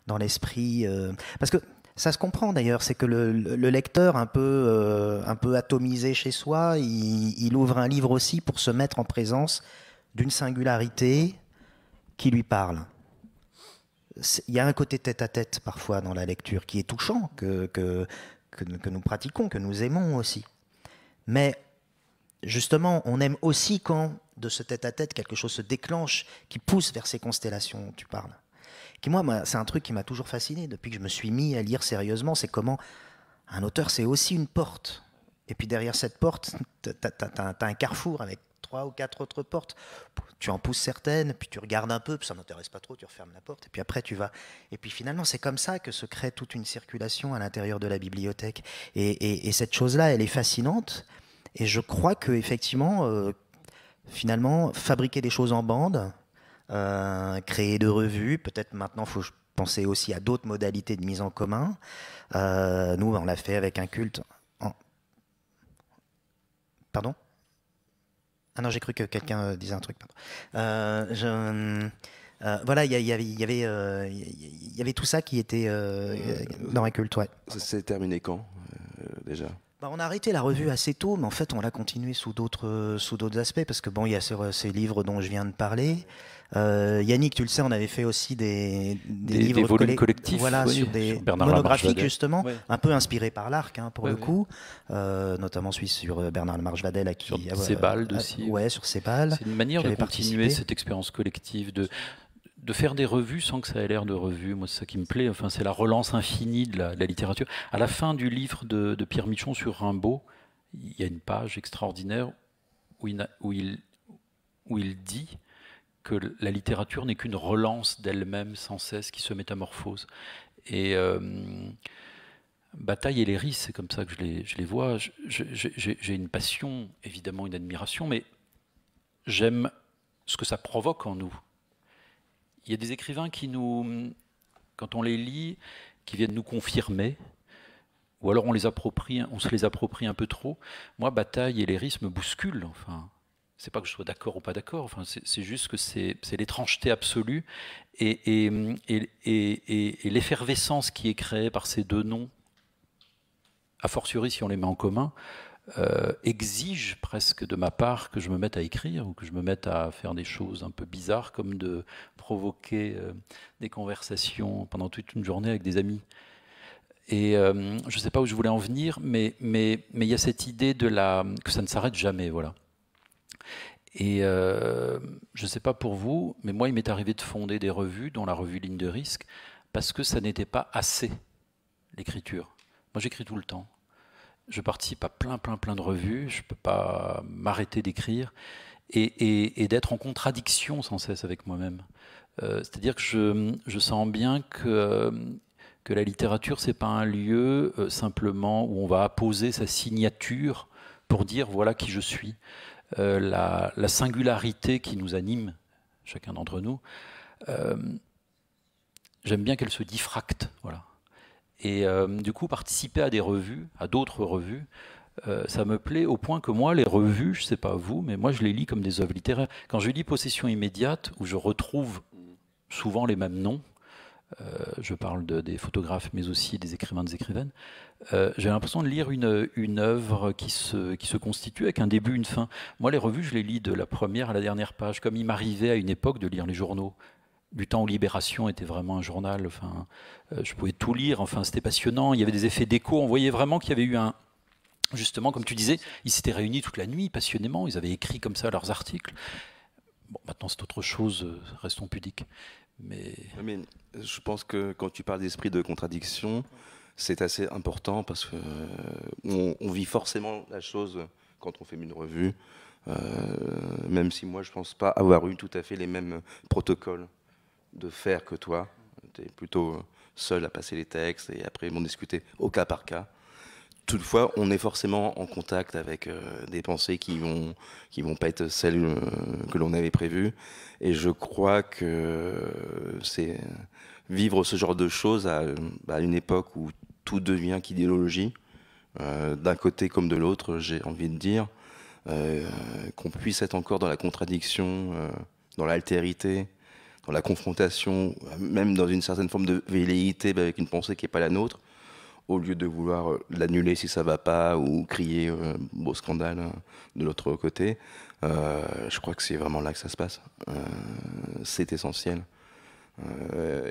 dans l'esprit, parce que ça se comprend d'ailleurs, c'est que le, lecteur euh, un peu, atomisé chez soi, il, ouvre un livre aussi pour se mettre en présence d'une singularité qui lui parle. Il y a un côté tête-à-tête parfois dans la lecture qui est touchant, que, nous pratiquons, que nous aimons aussi. Mais justement, on aime aussi quand de ce tête-à-tête quelque chose se déclenche qui pousse vers ces constellations tu parles moi, c'est un truc qui m'a toujours fasciné depuis que je me suis mis à lire sérieusement, c'est comment un auteur, c'est aussi une porte. Et puis derrière cette porte, tu as, un carrefour avec trois ou quatre autres portes. Tu en pousses certaines, puis tu regardes un peu, puis ça n'intéresse pas trop, tu refermes la porte, et puis après tu vas. Et puis finalement, c'est comme ça que se crée toute une circulation à l'intérieur de la bibliothèque. Et, cette chose-là, elle est fascinante. Et je crois que effectivement, euh, finalement, fabriquer des choses en bande, euh, créer de revues. Peut-être maintenant, il faut penser aussi à d'autres modalités de mise en commun. Euh, nous, on l'a fait avec un culte. En... Pardon Ah non, j'ai cru que quelqu'un euh, disait un truc. voilà, il y, avait, y, avait tout ça qui était dans un culte. ça C'est terminé quand déjà bah, on a arrêté la revue assez tôt, mais en fait, on l'a continuée sous d'autres euh, sous d'autres aspects parce que bon, il y a euh, ces, livres dont je viens de parler. Euh, Yannick, tu le sais, on avait fait aussi des, livres des volumes collectifs, voilà, sur des monographies justement, un peu inspirés par l'arc hein, pour le coup, notamment celui sur Bernard Lamarche-Vadel, à qui sur balles aussi. ouais, sur Cébal. C'est une manière de continuer cette expérience collective de de faire des revues sans que ça ait l'air de revue, Moi, c'est ça qui me plaît. Enfin, c'est la relance infinie de la, littérature. À la fin du livre de, Pierre Michon sur Rimbaud, il y a une page extraordinaire où il, où il, où il dit que la littérature n'est qu'une relance d'elle-même sans cesse qui se métamorphose. Et euh, Bataille et les Léris, c'est comme ça que je je les vois. J'ai une passion, évidemment une admiration, mais j'aime ce que ça provoque en nous il y a des écrivains qui nous, quand on les lit, qui viennent nous confirmer, ou alors on les approprie, on se les approprie un peu trop. Moi, Bataille et Léris bousculent. Enfin, c'est pas que je sois d'accord ou pas d'accord. Enfin, c'est juste que c'est l'étrangeté absolue et, et l'effervescence qui est créée par ces deux noms. A fortiori, si on les met en commun, euh, exige presque de ma part que je me mette à écrire ou que je me mette à faire des choses un peu bizarres comme de provoquer euh, des conversations pendant toute une journée avec des amis. Et euh, je ne sais pas où je voulais en venir, mais il mais, y a cette idée de la, que ça ne s'arrête jamais. voilà. Et je ne sais pas pour vous, mais moi, il m'est arrivé de fonder des revues, dont la revue Ligne de Risque, parce que ça n'était pas assez, l'écriture. Moi, j'écris tout le temps. Je participe à plein, plein, plein de revues. Je ne peux pas m'arrêter d'écrire et, d'être en contradiction sans cesse avec moi-même. Euh, c'est-à-dire que je, sens bien que, que la littérature, ce n'est pas un lieu euh, simplement où on va apposer sa signature pour dire voilà qui je suis. Euh, la, la, singularité qui nous anime, chacun d'entre nous, j'aime bien qu'elle se diffracte. Voilà. Et euh, du coup, participer à des revues, à d'autres revues, euh, ça me plaît au point que moi, les revues, je ne sais pas vous, mais moi, je les lis comme des œuvres littéraires. Quand je lis Possession immédiate, où je retrouve souvent les mêmes noms, euh, je parle des photographes, mais aussi des écrivains, des écrivaines, j'ai l'impression de lire une, œuvre qui se, qui se constitue avec un début, une fin. Moi, les revues, je les lis de la première à la dernière page, comme il m'arrivait à une époque de lire les journaux du temps où Libération était vraiment un journal. Enfin, euh, je pouvais tout lire. Enfin, c'était passionnant. Il y avait des effets d'écho. On voyait vraiment qu'il y avait eu un, justement, comme tu disais, ils s'étaient réunis toute la nuit passionnément. Ils avaient écrit comme ça leurs articles. Bon, maintenant c'est autre chose. Euh, restons pudiques. Mais... je pense que quand tu parles d'esprit de contradiction, c'est assez important parce que euh, on, vit forcément la chose quand on fait une revue. même si moi je pense pas avoir eu tout à fait les mêmes protocoles de faire que toi. es plutôt euh, seul à passer les textes et après ils vont au cas par cas. Toutefois, on est forcément en contact avec euh, des pensées qui vont qui vont pas être celles euh, que l'on avait prévues. Et je crois que c'est vivre ce genre de choses à, à, bah, une époque où tout devient qu'idéologie, d'un côté comme de l'autre, j'ai envie de dire, qu'on puisse être encore dans la contradiction, dans l'altérité, dans la confrontation, même dans une certaine forme de velléité, avec une pensée qui n'est pas la nôtre, au lieu de vouloir euh, l'annuler si ça va pas ou crier beau euh, scandale hein, de l'autre côté, euh, je crois que c'est vraiment là que ça se passe. c'est essentiel.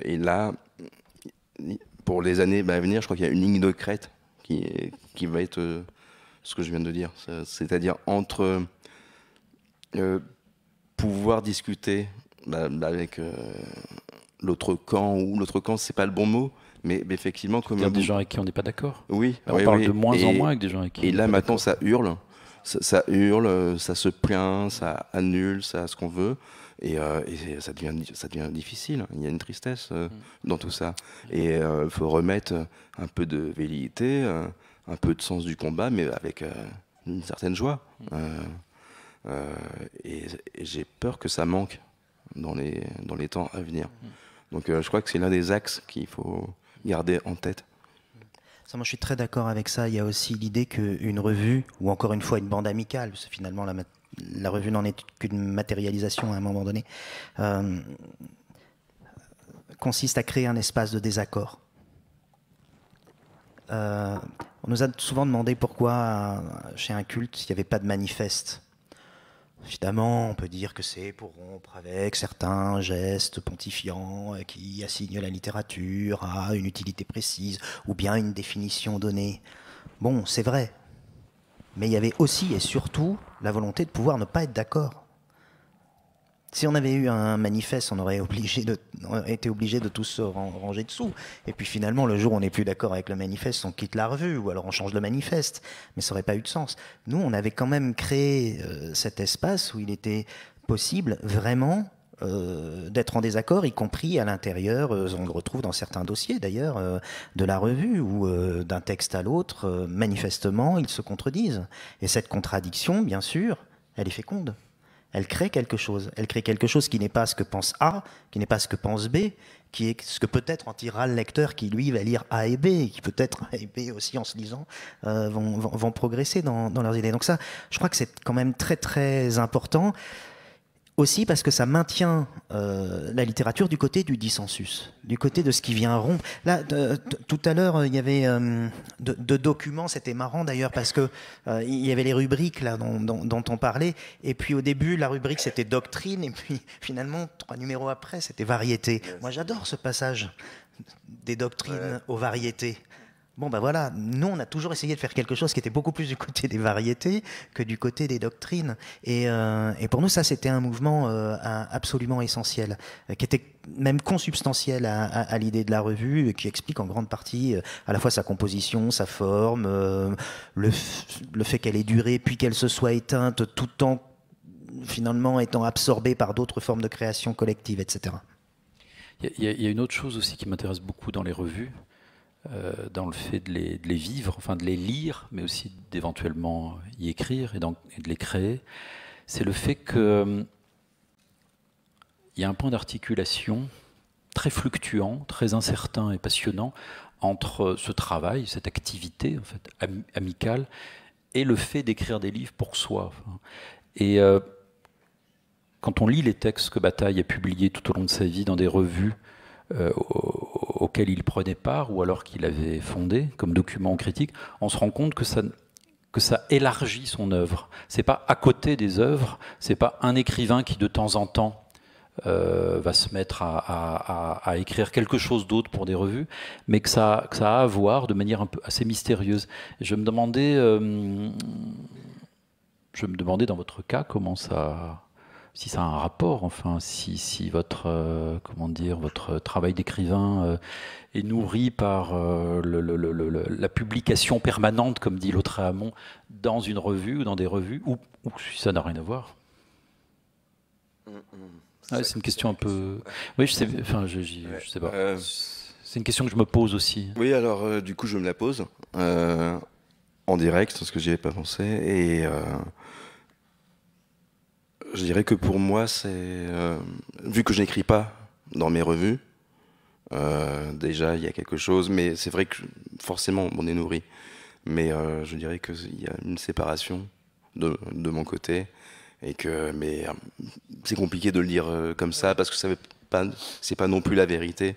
et là, pour les années à venir, je crois qu'il y a une ligne de crête qui va être ce que je viens de dire. C'est-à-dire entre pouvoir discuter bah, bah, avec euh, l'autre camp, ou l'autre camp, c'est pas le bon mot, mais, effectivement, comme. Des gens avec qui on n'est pas d'accord Oui. on parle de moins en moins avec des gens avec qui. Et là, maintenant, ça hurle. Ça, ça, hurle, ça se plaint, ça annule, ça ce qu'on veut. Et, euh, ça, devient, ça devient difficile. Il y a une tristesse euh, mm. dans tout ça. Et il faut remettre un peu de vérité un peu de sens du combat, mais avec une certaine joie. Mm. et j'ai peur que ça manque dans les, dans les temps à venir. Mm. Donc euh, je crois que c'est l'un des axes qu'il faut garder en tête. Ça, moi, je suis très d'accord avec ça. Il y a aussi l'idée qu'une revue, ou encore une fois une bande amicale, parce que finalement, la, revue n'en est qu'une matérialisation à un moment donné, euh, consiste à créer un espace de désaccord. Euh, on nous a souvent demandé pourquoi, chez un culte, il n'y avait pas de manifeste. Évidemment, on peut dire que c'est pour rompre avec certains gestes pontifiants qui assignent la littérature à une utilité précise ou bien une définition donnée. Bon, c'est vrai. Mais il y avait aussi et surtout la volonté de pouvoir ne pas être d'accord. Si on avait eu un manifeste, on aurait été obligé de tous se ranger dessous. Et puis finalement, le jour où on n'est plus d'accord avec le manifeste, on quitte la revue ou alors on change de manifeste. Mais ça n'aurait pas eu de sens. Nous, on avait quand même créé euh, cet espace où il était possible vraiment euh, d'être en désaccord, y compris à l'intérieur, euh, on le retrouve dans certains dossiers d'ailleurs, de la revue, où d'un texte à l'autre, manifestement, ils se contredisent. Et cette contradiction, bien sûr, elle est féconde elle crée quelque chose. Elle crée quelque chose qui n'est pas ce que pense A, qui n'est pas ce que pense B, qui est ce que peut-être en tirera le lecteur qui, lui, va lire A et B, qui peut-être A et B aussi, en se lisant, euh, vont, vont, vont, progresser dans, dans, leurs idées. Donc ça, je crois que c'est quand même très, très important aussi parce que ça maintient euh, la littérature du côté du dissensus, du côté de ce qui vient rompre. Là, tout à l'heure, euh, il y avait euh, deux de documents, c'était marrant d'ailleurs parce que il y avait les rubriques là dont, on parlait, et puis au début, la rubrique c'était doctrine, et puis finalement, trois numéros après, c'était variété. Moi, j'adore ce passage des doctrines aux variétés. Bon, ben voilà, nous, on a toujours essayé de faire quelque chose qui était beaucoup plus du côté des variétés que du côté des doctrines. Et, euh, pour nous, ça, c'était un mouvement euh, absolument essentiel, euh, qui était même consubstantiel à, l'idée de la revue, et qui explique en grande partie à la fois sa composition, sa forme, le, fait qu'elle ait duré, puis qu'elle se soit éteinte, tout en finalement étant absorbée par d'autres formes de création collective, etc. Il y, a une autre chose aussi qui m'intéresse beaucoup dans les revues, euh, dans le fait de les, vivre, enfin de les lire, mais aussi d'éventuellement y écrire et, donc de les créer, c'est le fait que il euh, y a un point d'articulation très fluctuant, très incertain et passionnant entre ce travail, cette activité en fait amicale, et le fait d'écrire des livres pour soi. Et euh, quand on lit les textes que Bataille a publiés tout au long de sa vie dans des revues auquel il prenait part ou alors qu'il avait fondé comme document critique, on se rend compte que ça, que ça élargit son œuvre. C'est pas à côté des œuvres, c'est pas un écrivain qui de temps en temps euh, va se mettre à, à, écrire quelque chose d'autre pour des revues, mais que ça, que ça a à voir de manière un peu assez mystérieuse. Je me demandais, euh, je me demandais dans votre cas comment ça, si ça a un rapport, enfin, si, votre, euh, comment dire, votre travail d'écrivain euh, est nourri par euh, la publication permanente, comme dit l'autre à dans une revue ou dans des revues, ou, si ça n'a rien à voir. Mm, mm. Ah c'est une question un peu. Oui, je sais, enfin, je, sais pas. C'est une question que je me pose aussi. Oui, alors du coup, je me la pose en direct, parce que j'y avais pas pensé. Et. Je dirais que pour moi, c'est. Euh, vu que je n'écris pas dans mes revues, euh, déjà, il y a quelque chose, mais c'est vrai que forcément, on est nourri. Mais euh, je dirais qu'il y a une séparation de, de, mon côté. Et que, mais c'est compliqué de le dire comme ça, parce que ce n'est c'est pas non plus la vérité.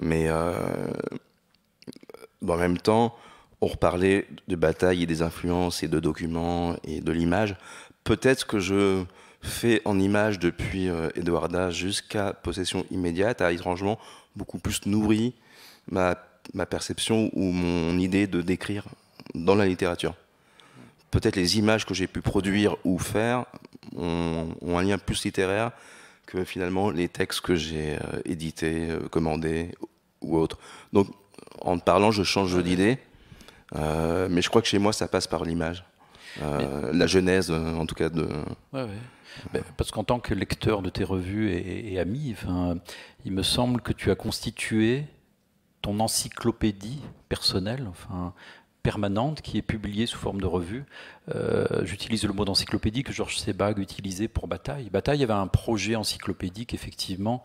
Mais en même temps, on reparlait de bataille et des influences et de documents et de l'image. Peut-être que je fait en images depuis euh, Eduarda jusqu'à possession immédiate, a étrangement beaucoup plus nourri ma, perception ou mon idée de décrire dans la littérature. Peut-être les images que j'ai pu produire ou faire ont, un lien plus littéraire que finalement les textes que j'ai euh, édités, euh, commandés ou autres. Donc en parlant, je change d'idée, mais je crois que chez moi, ça passe par l'image. Euh, la genèse, euh, en tout cas, de. parce qu'en tant que lecteur de tes revues et, ami, il me semble que tu as constitué ton encyclopédie personnelle, enfin, permanente qui est publiée sous forme de revue. Euh, j'utilise le mot d'encyclopédie que Georges Sebag utilisait pour Bataille. Bataille avait un projet encyclopédique, effectivement,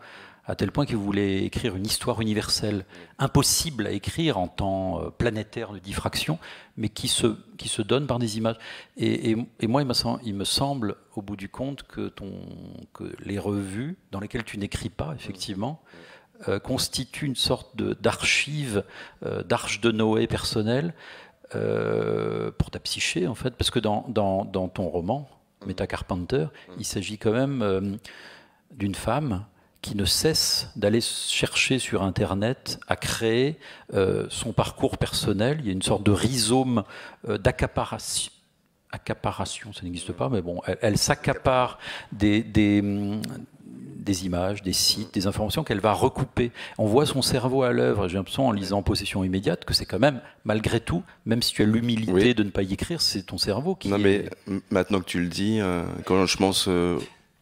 à tel point qu'il voulait écrire une histoire universelle, impossible à écrire en temps euh, planétaire de diffraction, mais qui se, qui se donne par des images. Et, moi, il me, semble, au bout du compte, que, les revues, dans lesquelles tu n'écris pas, effectivement, euh, constituent une sorte d'archive, euh, d'arche de Noé personnelle, pour ta psyché, en fait, parce que dans, dans, dans ton roman, Meta Carpenter, il s'agit quand même d'une femme qui ne cesse d'aller chercher sur Internet à créer euh, son parcours personnel. Il y a une sorte de rhizome euh, d'accaparation accaparation, ça n'existe pas, mais bon, elle, s'accapare des, mm, des, images, des sites, des informations qu'elle va recouper. On voit son cerveau à l'œuvre, j'ai l'impression en lisant Possession immédiate que c'est quand même, malgré tout, même si tu as l'humilité de ne pas y écrire, c'est ton cerveau qui... Non mais maintenant que tu le dis, euh, quand je pense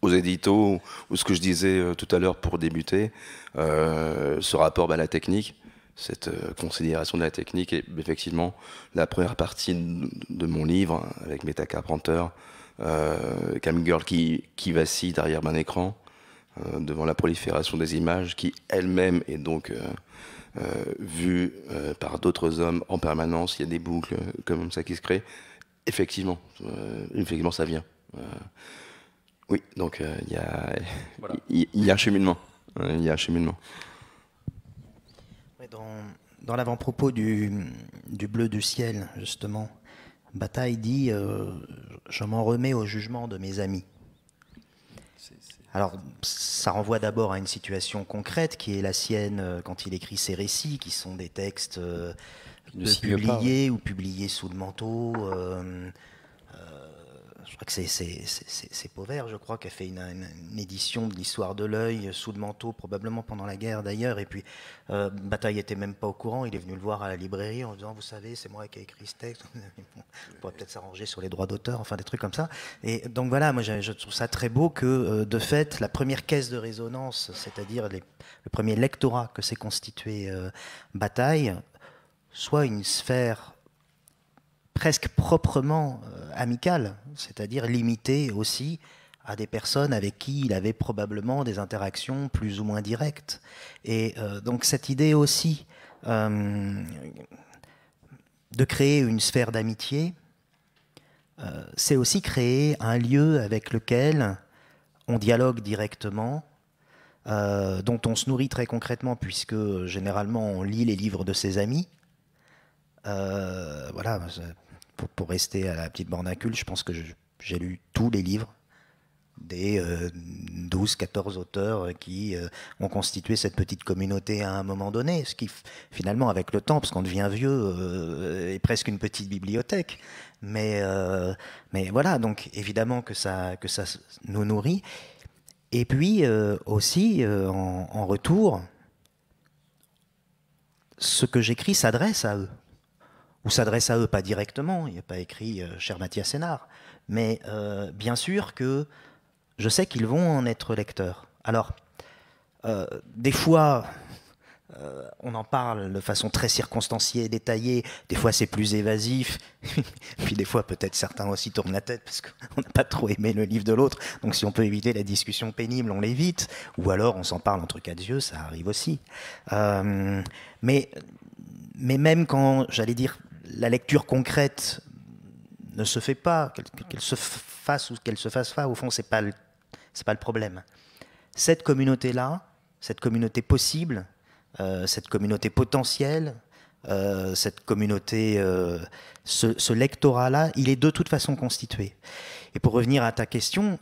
aux éditos ou ce que je disais euh, tout à l'heure pour débuter, euh, ce rapport à bah, la technique, cette euh, considération de la technique et effectivement la première partie de mon livre hein, avec Meta Carpenter, euh, Cam Girl qui, qui vacille derrière un écran devant la prolifération des images qui elle-même est donc vue par d'autres hommes en permanence, il y a des boucles comme ça qui se créent, effectivement, effectivement ça vient. Oui, donc euh, il y, a, voilà. cheminement. Il y cheminement. Euh, dans, l'avant-propos du, Bleu du Ciel, justement, Bataille dit euh, Je m'en remets au jugement de mes amis. Alors, ça renvoie d'abord à une situation concrète qui est la sienne quand il écrit ses récits, qui sont des textes publiés ou publiés sous le manteau je crois que c'est Pauvert, je crois, qui a fait une, édition de l'histoire de l'œil sous le manteau, probablement pendant la guerre d'ailleurs. Et puis, euh, Bataille n'était même pas au courant. Il est venu le voir à la librairie en disant Vous savez, c'est moi qui ai écrit ce texte. On pourrait peut-être s'arranger sur les droits d'auteur, enfin des trucs comme ça. Et donc voilà, moi je, trouve ça très beau que, euh, de fait, la première caisse de résonance, c'est-à-dire le premier lectorat que s'est constitué euh, Bataille, soit une sphère presque proprement euh, amical, c'est-à-dire limité aussi à des personnes avec qui il avait probablement des interactions plus ou moins directes. Et euh, donc cette idée aussi euh, de créer une sphère d'amitié, c'est aussi créer un lieu avec lequel on dialogue directement, dont on se nourrit très concrètement puisque généralement on lit les livres de ses amis. voilà, pour, rester à la petite bornacule, je pense que j'ai lu tous les livres des 12-14 euh, auteurs qui euh, ont constitué cette petite communauté à un moment donné, ce qui finalement avec le temps, parce qu'on devient vieux, euh, est presque une petite bibliothèque. Mais, mais voilà, donc évidemment que ça, que ça nous nourrit. Et puis aussi, en retour, ce que j'écris s'adresse à eux ou s'adresse à eux, pas directement, il n'y a pas écrit euh, cher Mathias Sénard, mais euh, bien sûr que je sais qu'ils vont en être lecteurs. Alors, euh, des fois, on en parle de façon très circonstanciée et détaillée, des fois c'est plus évasif, puis des fois peut-être certains aussi tournent la tête parce qu'on n'a pas trop aimé le livre de l'autre, donc si on peut éviter la discussion pénible, on l'évite, ou alors on s'en parle entre quatre yeux, ça arrive aussi. mais mais même quand, j'allais dire, la lecture concrète ne se fait pas, qu'elle se fasse ou qu'elle se fasse pas, au fond, ce n'est pas, le, problème. Cette communauté-là, cette communauté possible, euh, cette communauté potentielle, euh, cette communauté, euh, ce lectorat-là, il est de toute façon constitué. Et pour revenir à ta question,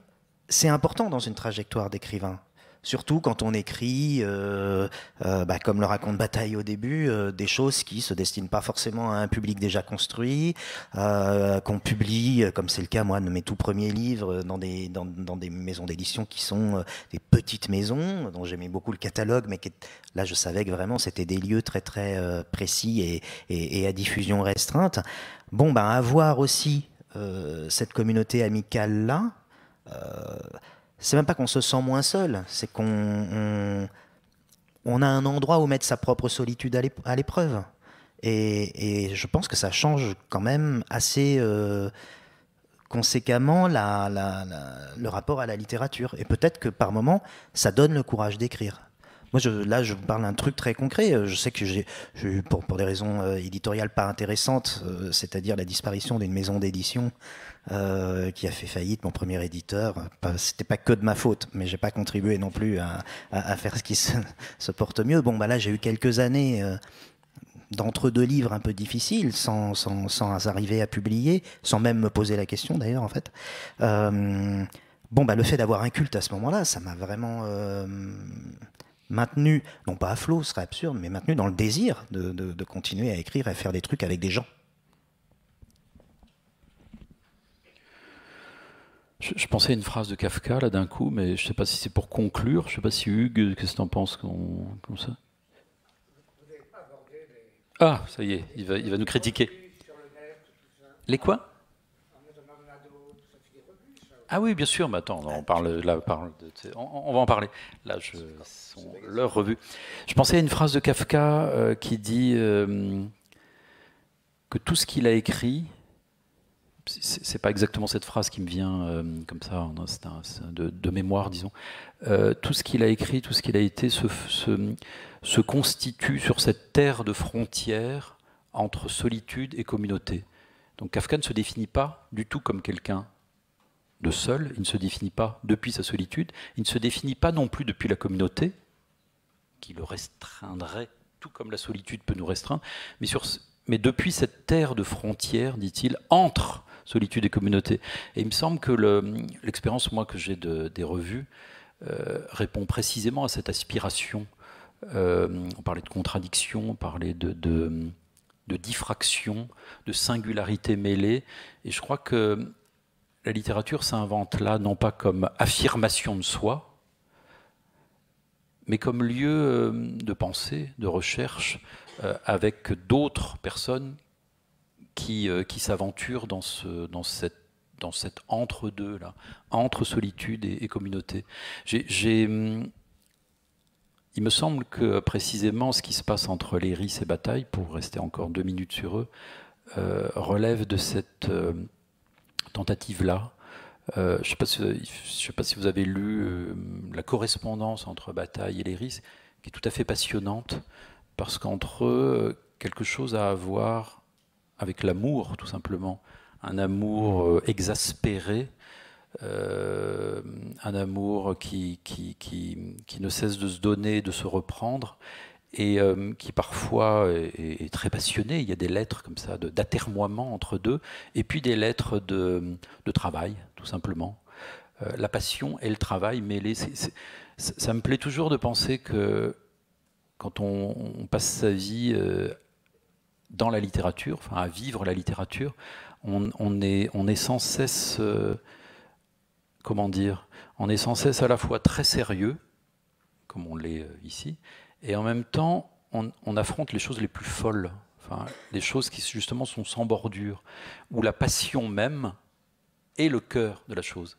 c'est important dans une trajectoire d'écrivain. Surtout quand on écrit, euh, euh, bah, comme le raconte Bataille au début, euh, des choses qui se destinent pas forcément à un public déjà construit, qu'on publie, comme c'est le cas moi de mes tout premiers livres, dans des, dans, des maisons d'édition qui sont des petites maisons, dont j'aimais beaucoup le catalogue, mais qui, là je savais que vraiment c'était des lieux très très précis et, à diffusion restreinte. Bon, ben bah, avoir aussi cette communauté amicale là c'est même pas qu'on se sent moins seul, c'est qu'on on, a un endroit où mettre sa propre solitude à l'épreuve. Et, je pense que ça change quand même assez euh, conséquemment le rapport à la littérature. Et peut-être que par moment, ça donne le courage d'écrire. Moi, je, là, je vous parle d'un truc très concret. Je sais que j'ai eu, pour, des raisons euh, éditoriales pas intéressantes, euh, c'est-à-dire la disparition d'une maison d'édition euh, qui a fait faillite, mon premier éditeur. C'était pas que de ma faute, mais j'ai pas contribué non plus à, faire ce qui se, porte mieux. Bon, bah là, j'ai eu quelques années. Euh, d'entre deux livres un peu difficiles, sans, sans, sans, arriver à publier, sans même me poser la question d'ailleurs en fait. Euh, bon, bah, le fait d'avoir un culte à ce moment-là, ça m'a vraiment maintenu, non pas à flot, ce serait absurde, mais maintenu dans le désir de, de continuer à écrire et à faire des trucs avec des gens. Je, pensais à une phrase de Kafka, là, d'un coup, mais je ne sais pas si c'est pour conclure. Je ne sais pas si Hugues, qu'est-ce que tu en penses comme, ça Ah, ça y est, il va, il va nous critiquer. Les quoi ah oui, bien sûr, mais attends, on, ah, parle, là, parle on, va en parler. Là, je, leur revue. Je pensais à une phrase de Kafka euh, qui dit euh, que tout ce qu'il a écrit, c'est pas exactement cette phrase qui me vient euh, comme ça, c'est un, de, mémoire, disons. Euh, tout ce qu'il a écrit, tout ce qu'il a été, se, constitue sur cette terre de frontière entre solitude et communauté. Donc Kafka ne se définit pas du tout comme quelqu'un de seul, il ne se définit pas depuis sa solitude, il ne se définit pas non plus depuis la communauté, qui le restreindrait, tout comme la solitude peut nous restreindre, mais, mais depuis cette terre de frontière, dit-il, entre solitude et communauté. Et il me semble que l'expérience, moi, que j'ai de, des revues, euh, répond précisément à cette aspiration. Euh, on parlait de contradiction, on parlait de, de, de, diffraction, de singularité mêlée. Et je crois que la littérature s'invente là, non pas comme affirmation de soi, mais comme lieu euh, de pensée, de recherche, avec d'autres personnes qui, euh, qui s'aventure dans, ce, dans cette dans cet entre-deux, là, entre solitude et, communauté. Hum, il me semble que précisément ce qui se passe entre les et Bataille, pour rester encore deux minutes sur eux, euh, relève de cette euh, tentative-là. je ne sais, sais, pas si vous avez lu la correspondance entre Bataille et les qui est tout à fait passionnante, parce qu'entre eux, quelque chose à avoir avec l'amour, tout simplement. Un amour euh, exaspéré, euh, un amour qui, qui, qui, qui, ne cesse de se donner, de se reprendre, et euh, qui parfois est, très passionné. Il y a des lettres comme ça, d'atermoiement entre deux, et puis des lettres de, de travail, tout simplement. la passion et le travail mêlés. ça me plaît toujours de penser que quand on, on passe sa vie dans la littérature, enfin à vivre la littérature, on, est, on est, sans cesse, euh, comment dire, on est sans cesse à la fois très sérieux, comme on l'est euh, ici, et en même temps, on, affronte les choses les plus folles, enfin, les choses qui justement sont sans bordure, où la passion même est le cœur de la chose.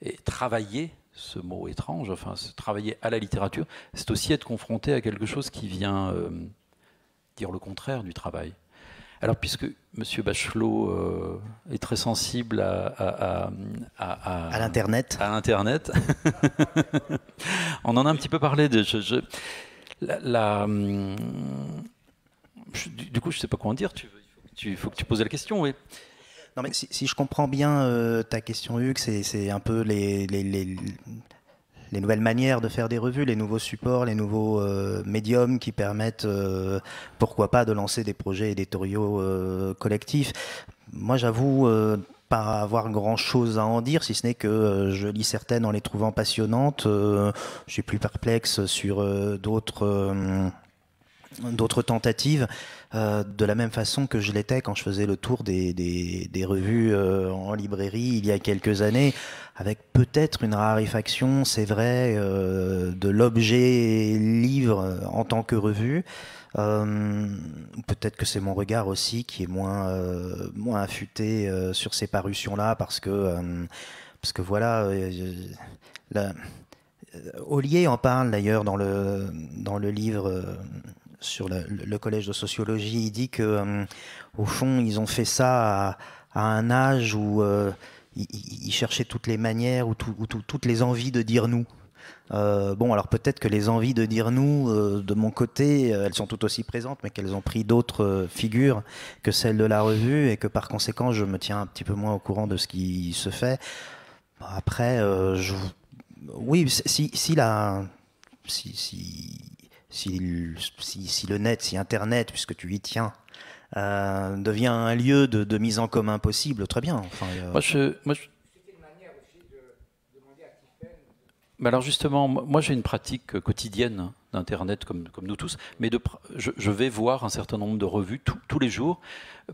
Et travailler, ce mot étrange, enfin, travailler à la littérature, c'est aussi être confronté à quelque chose qui vient... Euh, dire le contraire du travail. Alors, puisque M. Bachelot euh, est très sensible à, à, l'Internet, à, à, à Internet, on en a un petit peu parlé. De, hum, du coup, je ne sais pas quoi en dire. Il faut, faut, que tu poses la question, oui. Non, mais si, je comprends bien euh, ta question, Hugues, c'est un peu les, les les nouvelles manières de faire des revues, les nouveaux supports, les nouveaux euh, médiums qui permettent, euh, pourquoi pas, de lancer des projets éditoriaux euh, collectifs. Moi, j'avoue pas avoir grand chose à en dire, si ce n'est que je lis certaines en les trouvant passionnantes. je suis plus perplexe sur d'autres d'autres tentatives, euh, de la même façon que je l'étais quand je faisais le tour des, revues euh, en librairie il y a quelques années, avec peut-être une raréfaction, c'est vrai, euh, de l'objet livre en tant que revue. peut-être que c'est mon regard aussi qui est moins, moins affûté sur ces parutions-là, parce que, parce que voilà, Ollier en parle d'ailleurs dans le, dans le livre sur le, collège de sociologie, il dit que, euh, au fond, ils ont fait ça à, un âge où euh, ils, cherchaient toutes les manières ou, toutes les envies de dire nous. Euh, bon, alors peut-être que les envies de dire nous, de mon côté, elles sont tout aussi présentes, mais qu'elles ont pris d'autres figures que celles de la revue et que par conséquent, je me tiens un petit peu moins au courant de ce qui se fait. Après, je... oui, si, si la. Si, si, si, si, le net, si Internet, puisque tu y tiens, euh, devient un lieu de, mise en commun possible, très bien. Enfin, euh. moi, alors justement, moi j'ai une pratique quotidienne d'Internet comme, comme, nous tous, mais de, je, vais voir un certain nombre de revues tous les jours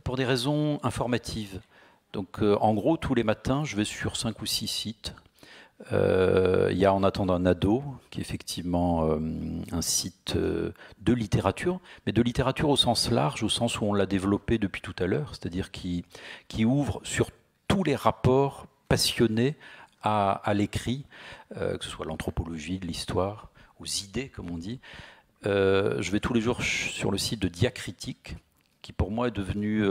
pour des raisons informatives. Donc euh, en gros, tous les matins, je vais sur cinq ou six sites il euh, y a En attendant un ado, qui est effectivement euh, un site euh, de littérature, mais de littérature au sens large, au sens où on l'a développé depuis tout à l'heure, c'est-à-dire qui, qui ouvre sur tous les rapports passionnés à, l'écrit, que ce soit l'anthropologie, l'histoire, aux idées, comme on dit. je vais tous les jours sur le site de Diacritique, qui pour moi est devenu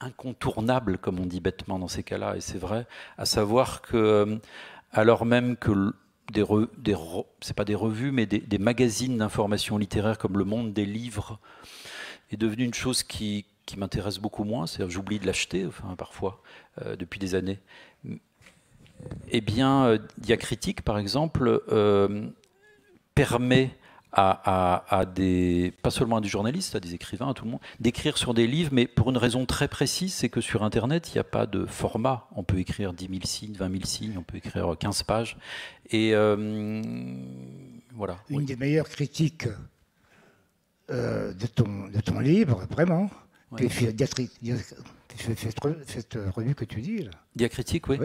incontournable, comme on dit bêtement dans ces cas-là, et c'est vrai, à savoir que, euh, alors même que des, c'est pas des revues, mais des, magazines d'information littéraire comme Le Monde, des livres, est devenu une chose qui, m'intéresse beaucoup moins, c'est-à-dire j'oublie de l'acheter, enfin, parfois, euh, depuis des années. Eh bien, euh, Diacritique, par exemple, permet à, des, pas seulement à des journalistes, à des écrivains, à tout le monde, d'écrire sur des livres, mais pour une raison très précise, c'est que sur Internet, il n'y a pas de format. On peut écrire 10 000 signes, 20 000 signes, on peut écrire 15 pages. Et euh, voilà. Une des meilleures critiques euh, de, ton, de ton livre, vraiment, cette, euh, revue que tu dis Diacritique, oui.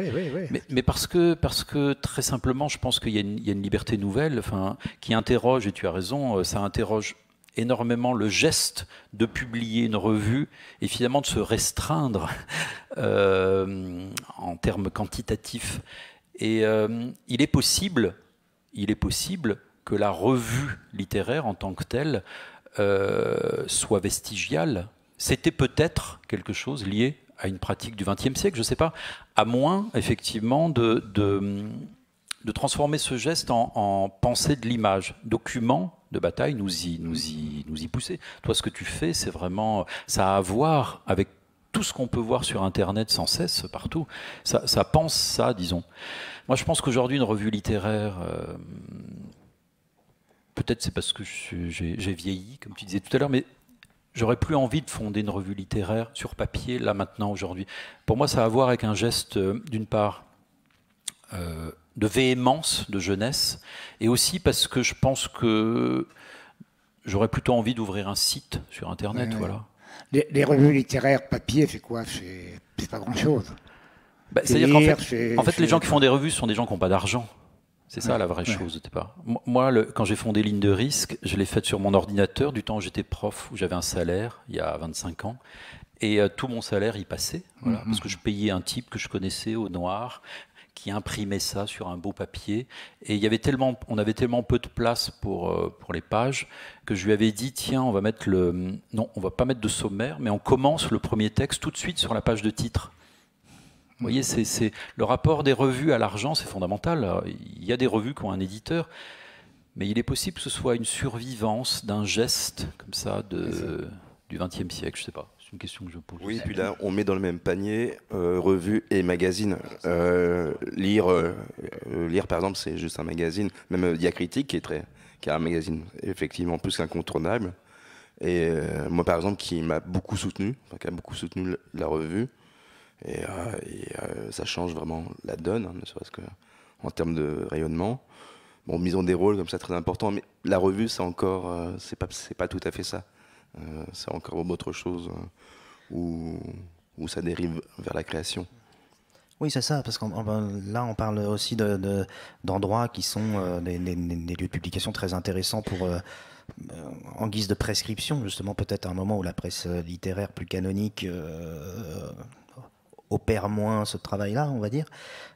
Mais, parce que parce que très simplement, je pense qu'il y, a une liberté nouvelle, enfin, qui interroge et tu as raison, euh, ça interroge énormément le geste de publier une revue et finalement de se restreindre euh, en termes quantitatifs. Et il est possible, il est possible que la revue littéraire en tant que telle soit vestigiale c'était peut-être quelque chose lié à une pratique du XXe siècle, je ne sais pas, à moins effectivement de, transformer ce geste en, pensée de l'image. Document de bataille nous y, nous y, nous y pousser. Toi, ce que tu fais, c'est vraiment, ça a à voir avec tout ce qu'on peut voir sur Internet sans cesse, partout. Ça, pense ça, disons. Moi, je pense qu'aujourd'hui, une revue littéraire... Euh, peut-être c'est parce que j'ai vieilli, comme tu disais tout à l'heure, mais J'aurais plus envie de fonder une revue littéraire sur papier, là, maintenant, aujourd'hui. Pour moi, ça a à voir avec un geste, euh, d'une part, euh, de véhémence de jeunesse, et aussi parce que je pense que j'aurais plutôt envie d'ouvrir un site sur Internet, voilà. Les, revues littéraires papier, c'est quoi C'est pas grand-chose. Bah, c'est-à-dire qu'en fait, en fait les gens qui font des revues sont des gens qui n'ont pas d'argent. C'est ça la vraie chose Moi, quand j'ai fondé Ligne de risque, je l'ai faite sur mon ordinateur du temps où j'étais prof, où j'avais un salaire, il y a 25 ans. Et euh, tout mon salaire y passait, mm-hmm. parce que je payais un type que je connaissais au noir, qui imprimait ça sur un beau papier. Et il y avait tellement, on avait tellement peu de place pour, euh, pour les pages que je lui avais dit tiens, on va mettre le. Non, on va pas mettre de sommaire, mais on commence le premier texte tout de suite sur la page de titre. Vous voyez, c'est le rapport des revues à l'argent, c'est fondamental. Il y a des revues qui ont un éditeur, mais il est possible que ce soit une survivance d'un geste comme ça de, du XXe siècle. Je sais pas. C'est une question que je pose. Oui, et puis là, on met dans le même panier euh, revues et magazines. Euh, lire, euh, lire, par exemple, c'est juste un magazine. Même Diacritique, qui est très, qui un magazine effectivement plus qu'incontournable. Et moi, par exemple, qui m'a beaucoup soutenu, qui a beaucoup soutenu la revue. Et, euh, euh, ça change vraiment la donne, hein, ne serait-ce que en termes de rayonnement. Bon, mise en des rôles comme ça très important. mais la revue, c'est encore, euh, c'est pas, c'est pas tout à fait ça. c'est encore autre chose où, où, ça dérive vers la création. Oui, c'est ça, parce que ben, là, on parle aussi d'endroits qui sont des, lieux de publication très intéressants pour en guise de prescription, justement, peut-être à un moment où la presse littéraire plus canonique opère moins ce travail-là, on va dire.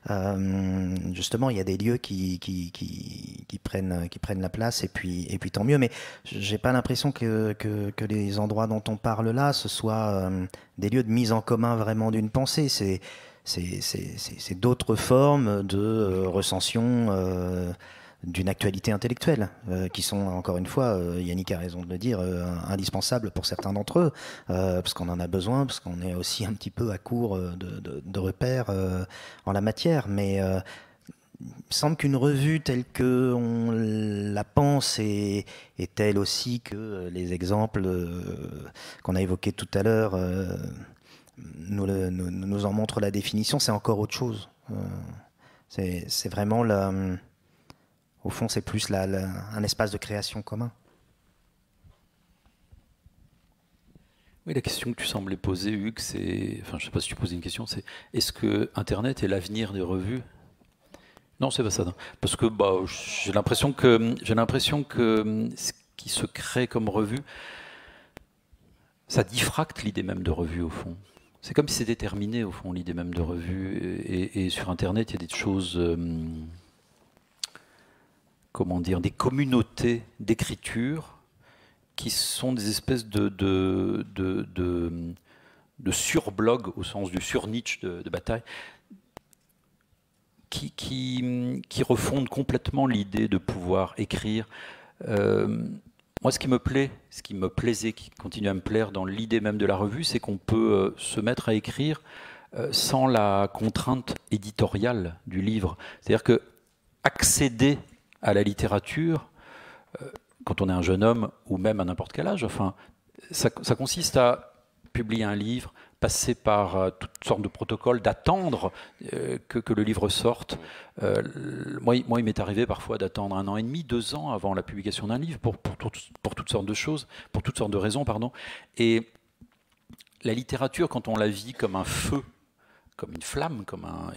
Euh, justement, il y a des lieux qui, qui, qui, prennent, qui prennent la place, et puis, et puis tant mieux. Mais j'ai pas l'impression que, que, les endroits dont on parle là, ce soit euh, des lieux de mise en commun vraiment d'une pensée. C'est, d'autres formes de euh, recension euh, d'une actualité intellectuelle, euh, qui sont, encore une fois, euh, Yannick a raison de le dire, indispensable euh, indispensables pour certains d'entre eux, parce qu'on en a besoin, parce qu'on est aussi un petit peu à court de, repères en la matière. Mais il semble qu'une revue telle que on la pense et, telle aussi que les exemples qu'on a évoqués tout à l'heure nous, nous, nous, en montrent la définition, c'est encore autre chose. c'est vraiment la au fond, c'est plus un espace de création commun. Oui, la question que tu semblais poser, Hugues, c'est, enfin, je ne sais pas si tu posais une question, c'est est-ce que Internet est l'avenir des revues Non, c'est pas ça. Parce que bah, j'ai l'impression que j'ai l'impression que hum, ce qui se crée comme revue, ça diffracte l'idée même de revue au fond. C'est comme si c'était terminé au fond l'idée même de revue. Et, sur Internet, il y a des choses. Hum, comment dire, des communautés d'écriture qui sont des espèces de, de, au sens du surniche de, bataille, qui, refondent complètement l'idée de pouvoir écrire. Euh, moi, ce qui me plaît, ce qui me plaisait, qui continue à me plaire dans l'idée même de la revue, c'est qu'on peut euh, se mettre à écrire euh, sans la contrainte éditoriale du livre. C'est-à-dire que accéder à la littérature, euh, quand on est un jeune homme ou même à n'importe quel âge, enfin, ça, consiste à publier un livre, passer par euh, toutes sortes de protocoles, d'attendre euh, que, le livre sorte. moi, il m'est arrivé parfois d'attendre un an et demi, deux ans avant la publication d'un livre pour, pour, toutes sortes de choses, pour toutes sortes de raisons, pardon. Et la littérature, quand on la vit comme un feu, comme une flamme, comme un,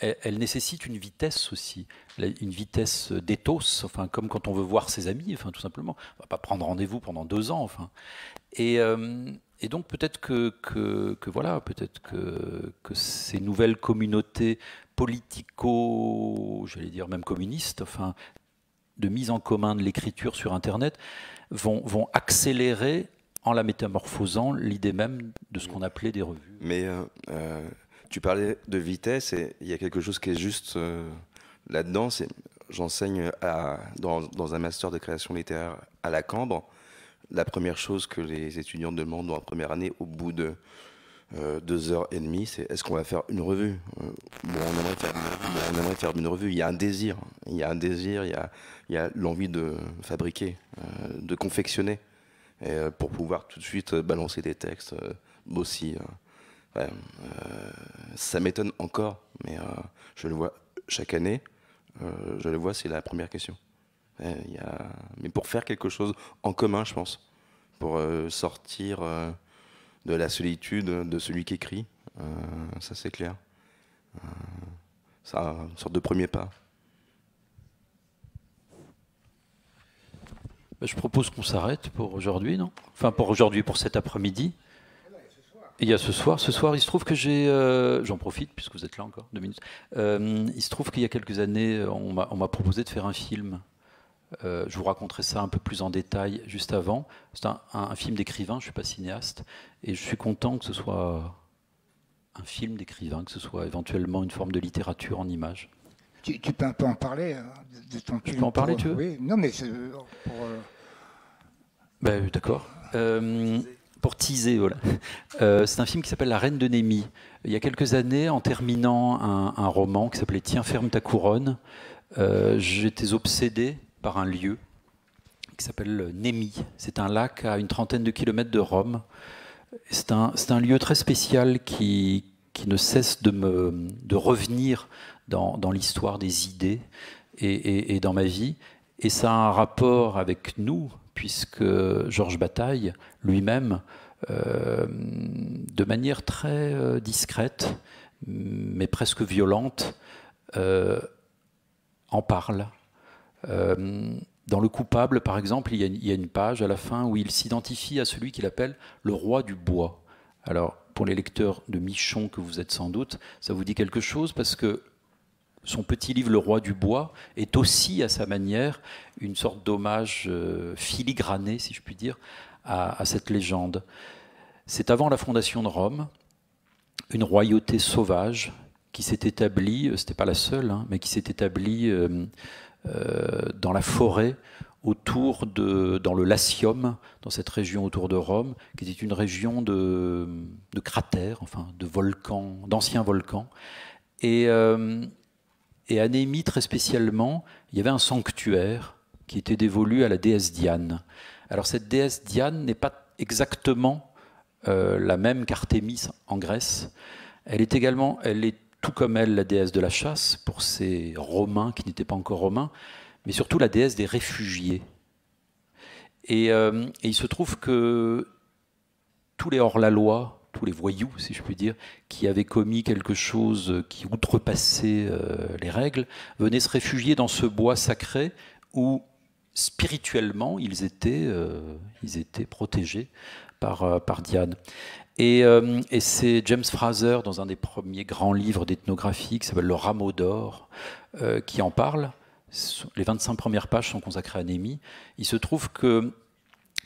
elle, nécessite une vitesse aussi, une vitesse d'éthos, enfin, comme quand on veut voir ses amis, enfin, tout simplement. On va pas prendre rendez-vous pendant deux ans, enfin. Et, euh, donc peut-être que, que, voilà, peut-être que, ces nouvelles communautés politico, j'allais dire même communistes, enfin, de mise en commun de l'écriture sur Internet, vont, accélérer en la métamorphosant l'idée même de ce qu'on appelait des revues. Mais euh, euh, tu parlais de vitesse et il y a quelque chose qui est juste euh, là-dedans. J'enseigne dans, dans, un master de création littéraire à la Cambre. La première chose que les étudiants demandent dans la première année, au bout de euh, deux heures et demie, c'est est-ce qu'on va faire une revue euh, on, aimerait faire, une revue. Il y a un désir, il y a un désir, il y a, l'envie de fabriquer, de confectionner, pour pouvoir tout de suite balancer des textes aussi. Euh, ça m'étonne encore, mais euh, je le vois chaque année. Euh, je le vois, c'est la première question. Mais pour faire quelque chose en commun, je pense, pour sortir de la solitude de celui qui écrit, ça c'est clair. Ça, une sorte de premier pas. Bah, je propose qu'on s'arrête pour aujourd'hui, non Enfin, pour aujourd'hui, pour cet après-midi. Il y a ce soir. Ce soir, il se trouve que j'ai. Euh, j'en profite, puisque vous êtes là encore, deux minutes. Euh, il se trouve qu'il y a quelques années, euh, on m'a proposé de faire un film. je vous raconterai ça un peu plus en détail juste avant. C'est un, film d'écrivain, je ne suis pas cinéaste. Et je suis content que ce soit un film d'écrivain, que ce soit éventuellement une forme de littérature en images. Tu, peux un peu en parler hein, de, ton Tu peux en parler, tu veux Oui, non, mais. Pour, ben, D'accord. Euh, pour voilà. Euh, c'est un film qui s'appelle La Reine de Némi. Il y a quelques années, en terminant un, roman qui s'appelait Tiens, ferme ta couronne, euh, j'étais obsédé par un lieu qui s'appelle Némi. C'est un lac à une trentaine de kilomètres de Rome. C'est un, lieu très spécial qui, ne cesse de, revenir dans, l'histoire des idées et, et dans ma vie. Et ça a un rapport avec nous, puisque Georges Bataille, lui-même euh, de manière très euh, discrète, mais presque violente, euh, en parle. dans Le coupable, par exemple, il y, a, une page à la fin où il s'identifie à celui qu'il appelle le roi du bois. Alors, pour les lecteurs de Michon que vous êtes sans doute, ça vous dit quelque chose parce que son petit livre Le roi du bois est aussi à sa manière une sorte d'hommage filigrané, si je puis dire, à, cette légende. C'est avant la fondation de Rome, une royauté sauvage qui s'est établie, euh, c'était pas la seule, hein, mais qui s'est établie euh, euh, dans la forêt autour de, dans le Latium, dans cette région autour de Rome, qui était une région de, cratères, enfin de volcans, d'anciens volcans. Et, à Némi, très spécialement, il y avait un sanctuaire qui était dévolu à la déesse Diane. Alors cette déesse Diane n'est pas exactement euh, la même qu'Artémis en Grèce. Elle est également, elle est tout comme elle, la déesse de la chasse pour ces Romains qui n'étaient pas encore Romains, mais surtout la déesse des réfugiés. Et, euh, il se trouve que tous les hors-la-loi, tous les voyous, si je puis dire, qui avaient commis quelque chose qui outrepassait euh, les règles, venaient se réfugier dans ce bois sacré où spirituellement, ils étaient, euh, ils étaient protégés par, euh, par Diane. Euh, et, c'est James Fraser, dans un des premiers grands livres d'ethnographie, qui s'appelle Le Rameau d'Or, qui en parle. Les 25 premières pages sont consacrées à Némi. Il se trouve que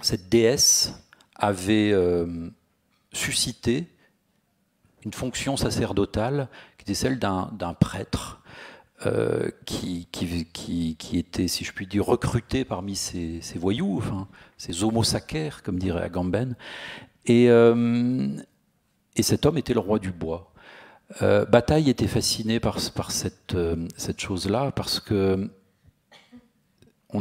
cette déesse avait suscité une fonction sacerdotale qui était celle d'un prêtre euh, qui, était, si je puis dire, recruté parmi ces, voyous, enfin, ces homosacaires, comme dirait Agamben. Et, euh, et cet homme était le roi du bois. Euh, Bataille était fasciné par, cette, chose-là, parce qu'on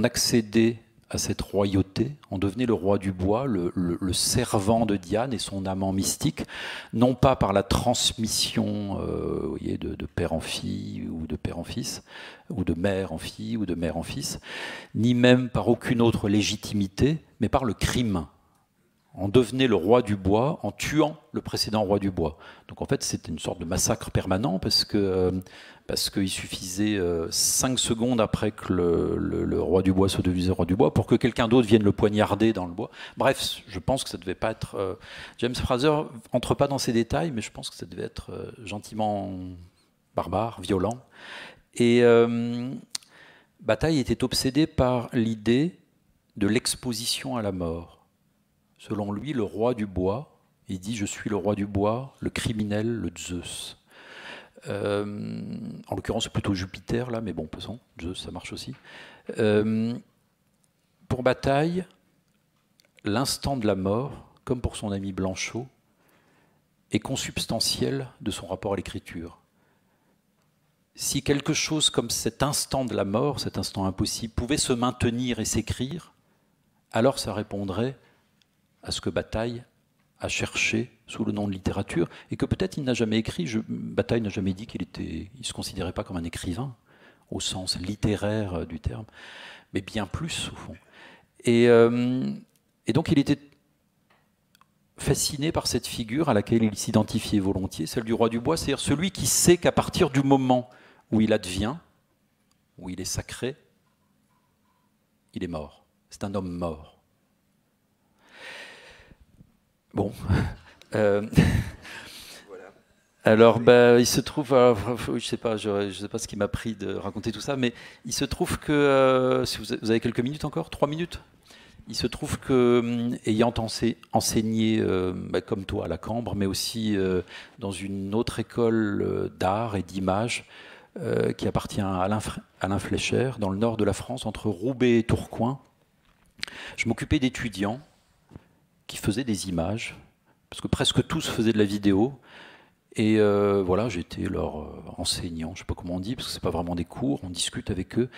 accédait à cette royauté. On devenait le roi du bois, le, servant de Diane et son amant mystique, non pas par la transmission euh, voyez, de, père en fille ou de père en fils, ou de mère en fille ou de mère en fils, ni même par aucune autre légitimité, mais par le crime. On devenait le roi du bois en tuant le précédent roi du bois. Donc en fait, c'était une sorte de massacre permanent parce que euh, parce qu'il suffisait euh, cinq secondes après que le, roi du bois se devenu roi du bois pour que quelqu'un d'autre vienne le poignarder dans le bois. Bref, je pense que ça devait pas être. Euh, James Fraser entre pas dans ces détails, mais je pense que ça devait être euh, gentiment barbare, violent. Et Bataille était obsédé par l'idée de l'exposition à la mort. Selon lui, le roi du bois, il dit Je suis le roi du bois, le criminel, le Zeus. Euh, en l'occurrence, c'est plutôt Jupiter, là, mais bon, pesant, ça marche aussi. Euh, pour Bataille, l'instant de la mort, comme pour son ami Blanchot, est consubstantiel de son rapport à l'écriture. Si quelque chose comme cet instant de la mort, cet instant impossible, pouvait se maintenir et s'écrire, alors ça répondrait à ce que Bataille à chercher sous le nom de littérature, et que peut-être il n'a jamais écrit. Je, Bataille n'a jamais dit qu'il était, il se considérait pas comme un écrivain au sens littéraire euh, du terme, mais bien plus au fond. Et, euh, et donc il était fasciné par cette figure à laquelle il s'identifiait volontiers, celle du roi du bois, c'est-à-dire celui qui sait qu'à partir du moment où il advient, où il est sacré, il est mort. C'est un homme mort. Bon. Euh, alors, ben, il se trouve, je sais pas, je, sais pas ce qui m'a pris de raconter tout ça, mais il se trouve que, euh, si vous avez quelques minutes encore, trois minutes, il se trouve que, hum, ayant enseigné, euh, bah, comme toi, à la Cambre, mais aussi dans une autre école d'art et d'image qui appartient à Alain, Alain dans le nord de la France, entre Roubaix et Tourcoing, je m'occupais d'étudiants qui faisaient des images, parce que presque tous faisaient de la vidéo. Et euh, voilà, j'étais leur euh, enseignant, je ne sais pas comment on dit, parce que c'est pas vraiment des cours, on discute avec eux.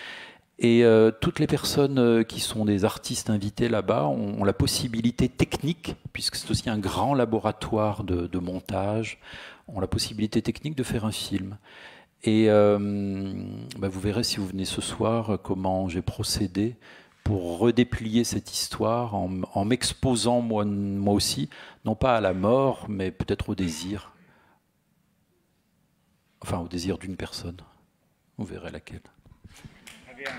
Et euh, toutes les personnes qui sont des artistes invités là-bas ont, la possibilité technique, puisque c'est aussi un grand laboratoire de, montage, ont la possibilité technique de faire un film. Et bah, vous verrez si vous venez ce soir comment j'ai procédé pour redéplier cette histoire en, m'exposant moi, moi aussi, non pas à la mort, mais peut-être au désir. Enfin, au désir d'une personne. On verrez laquelle. Très bien.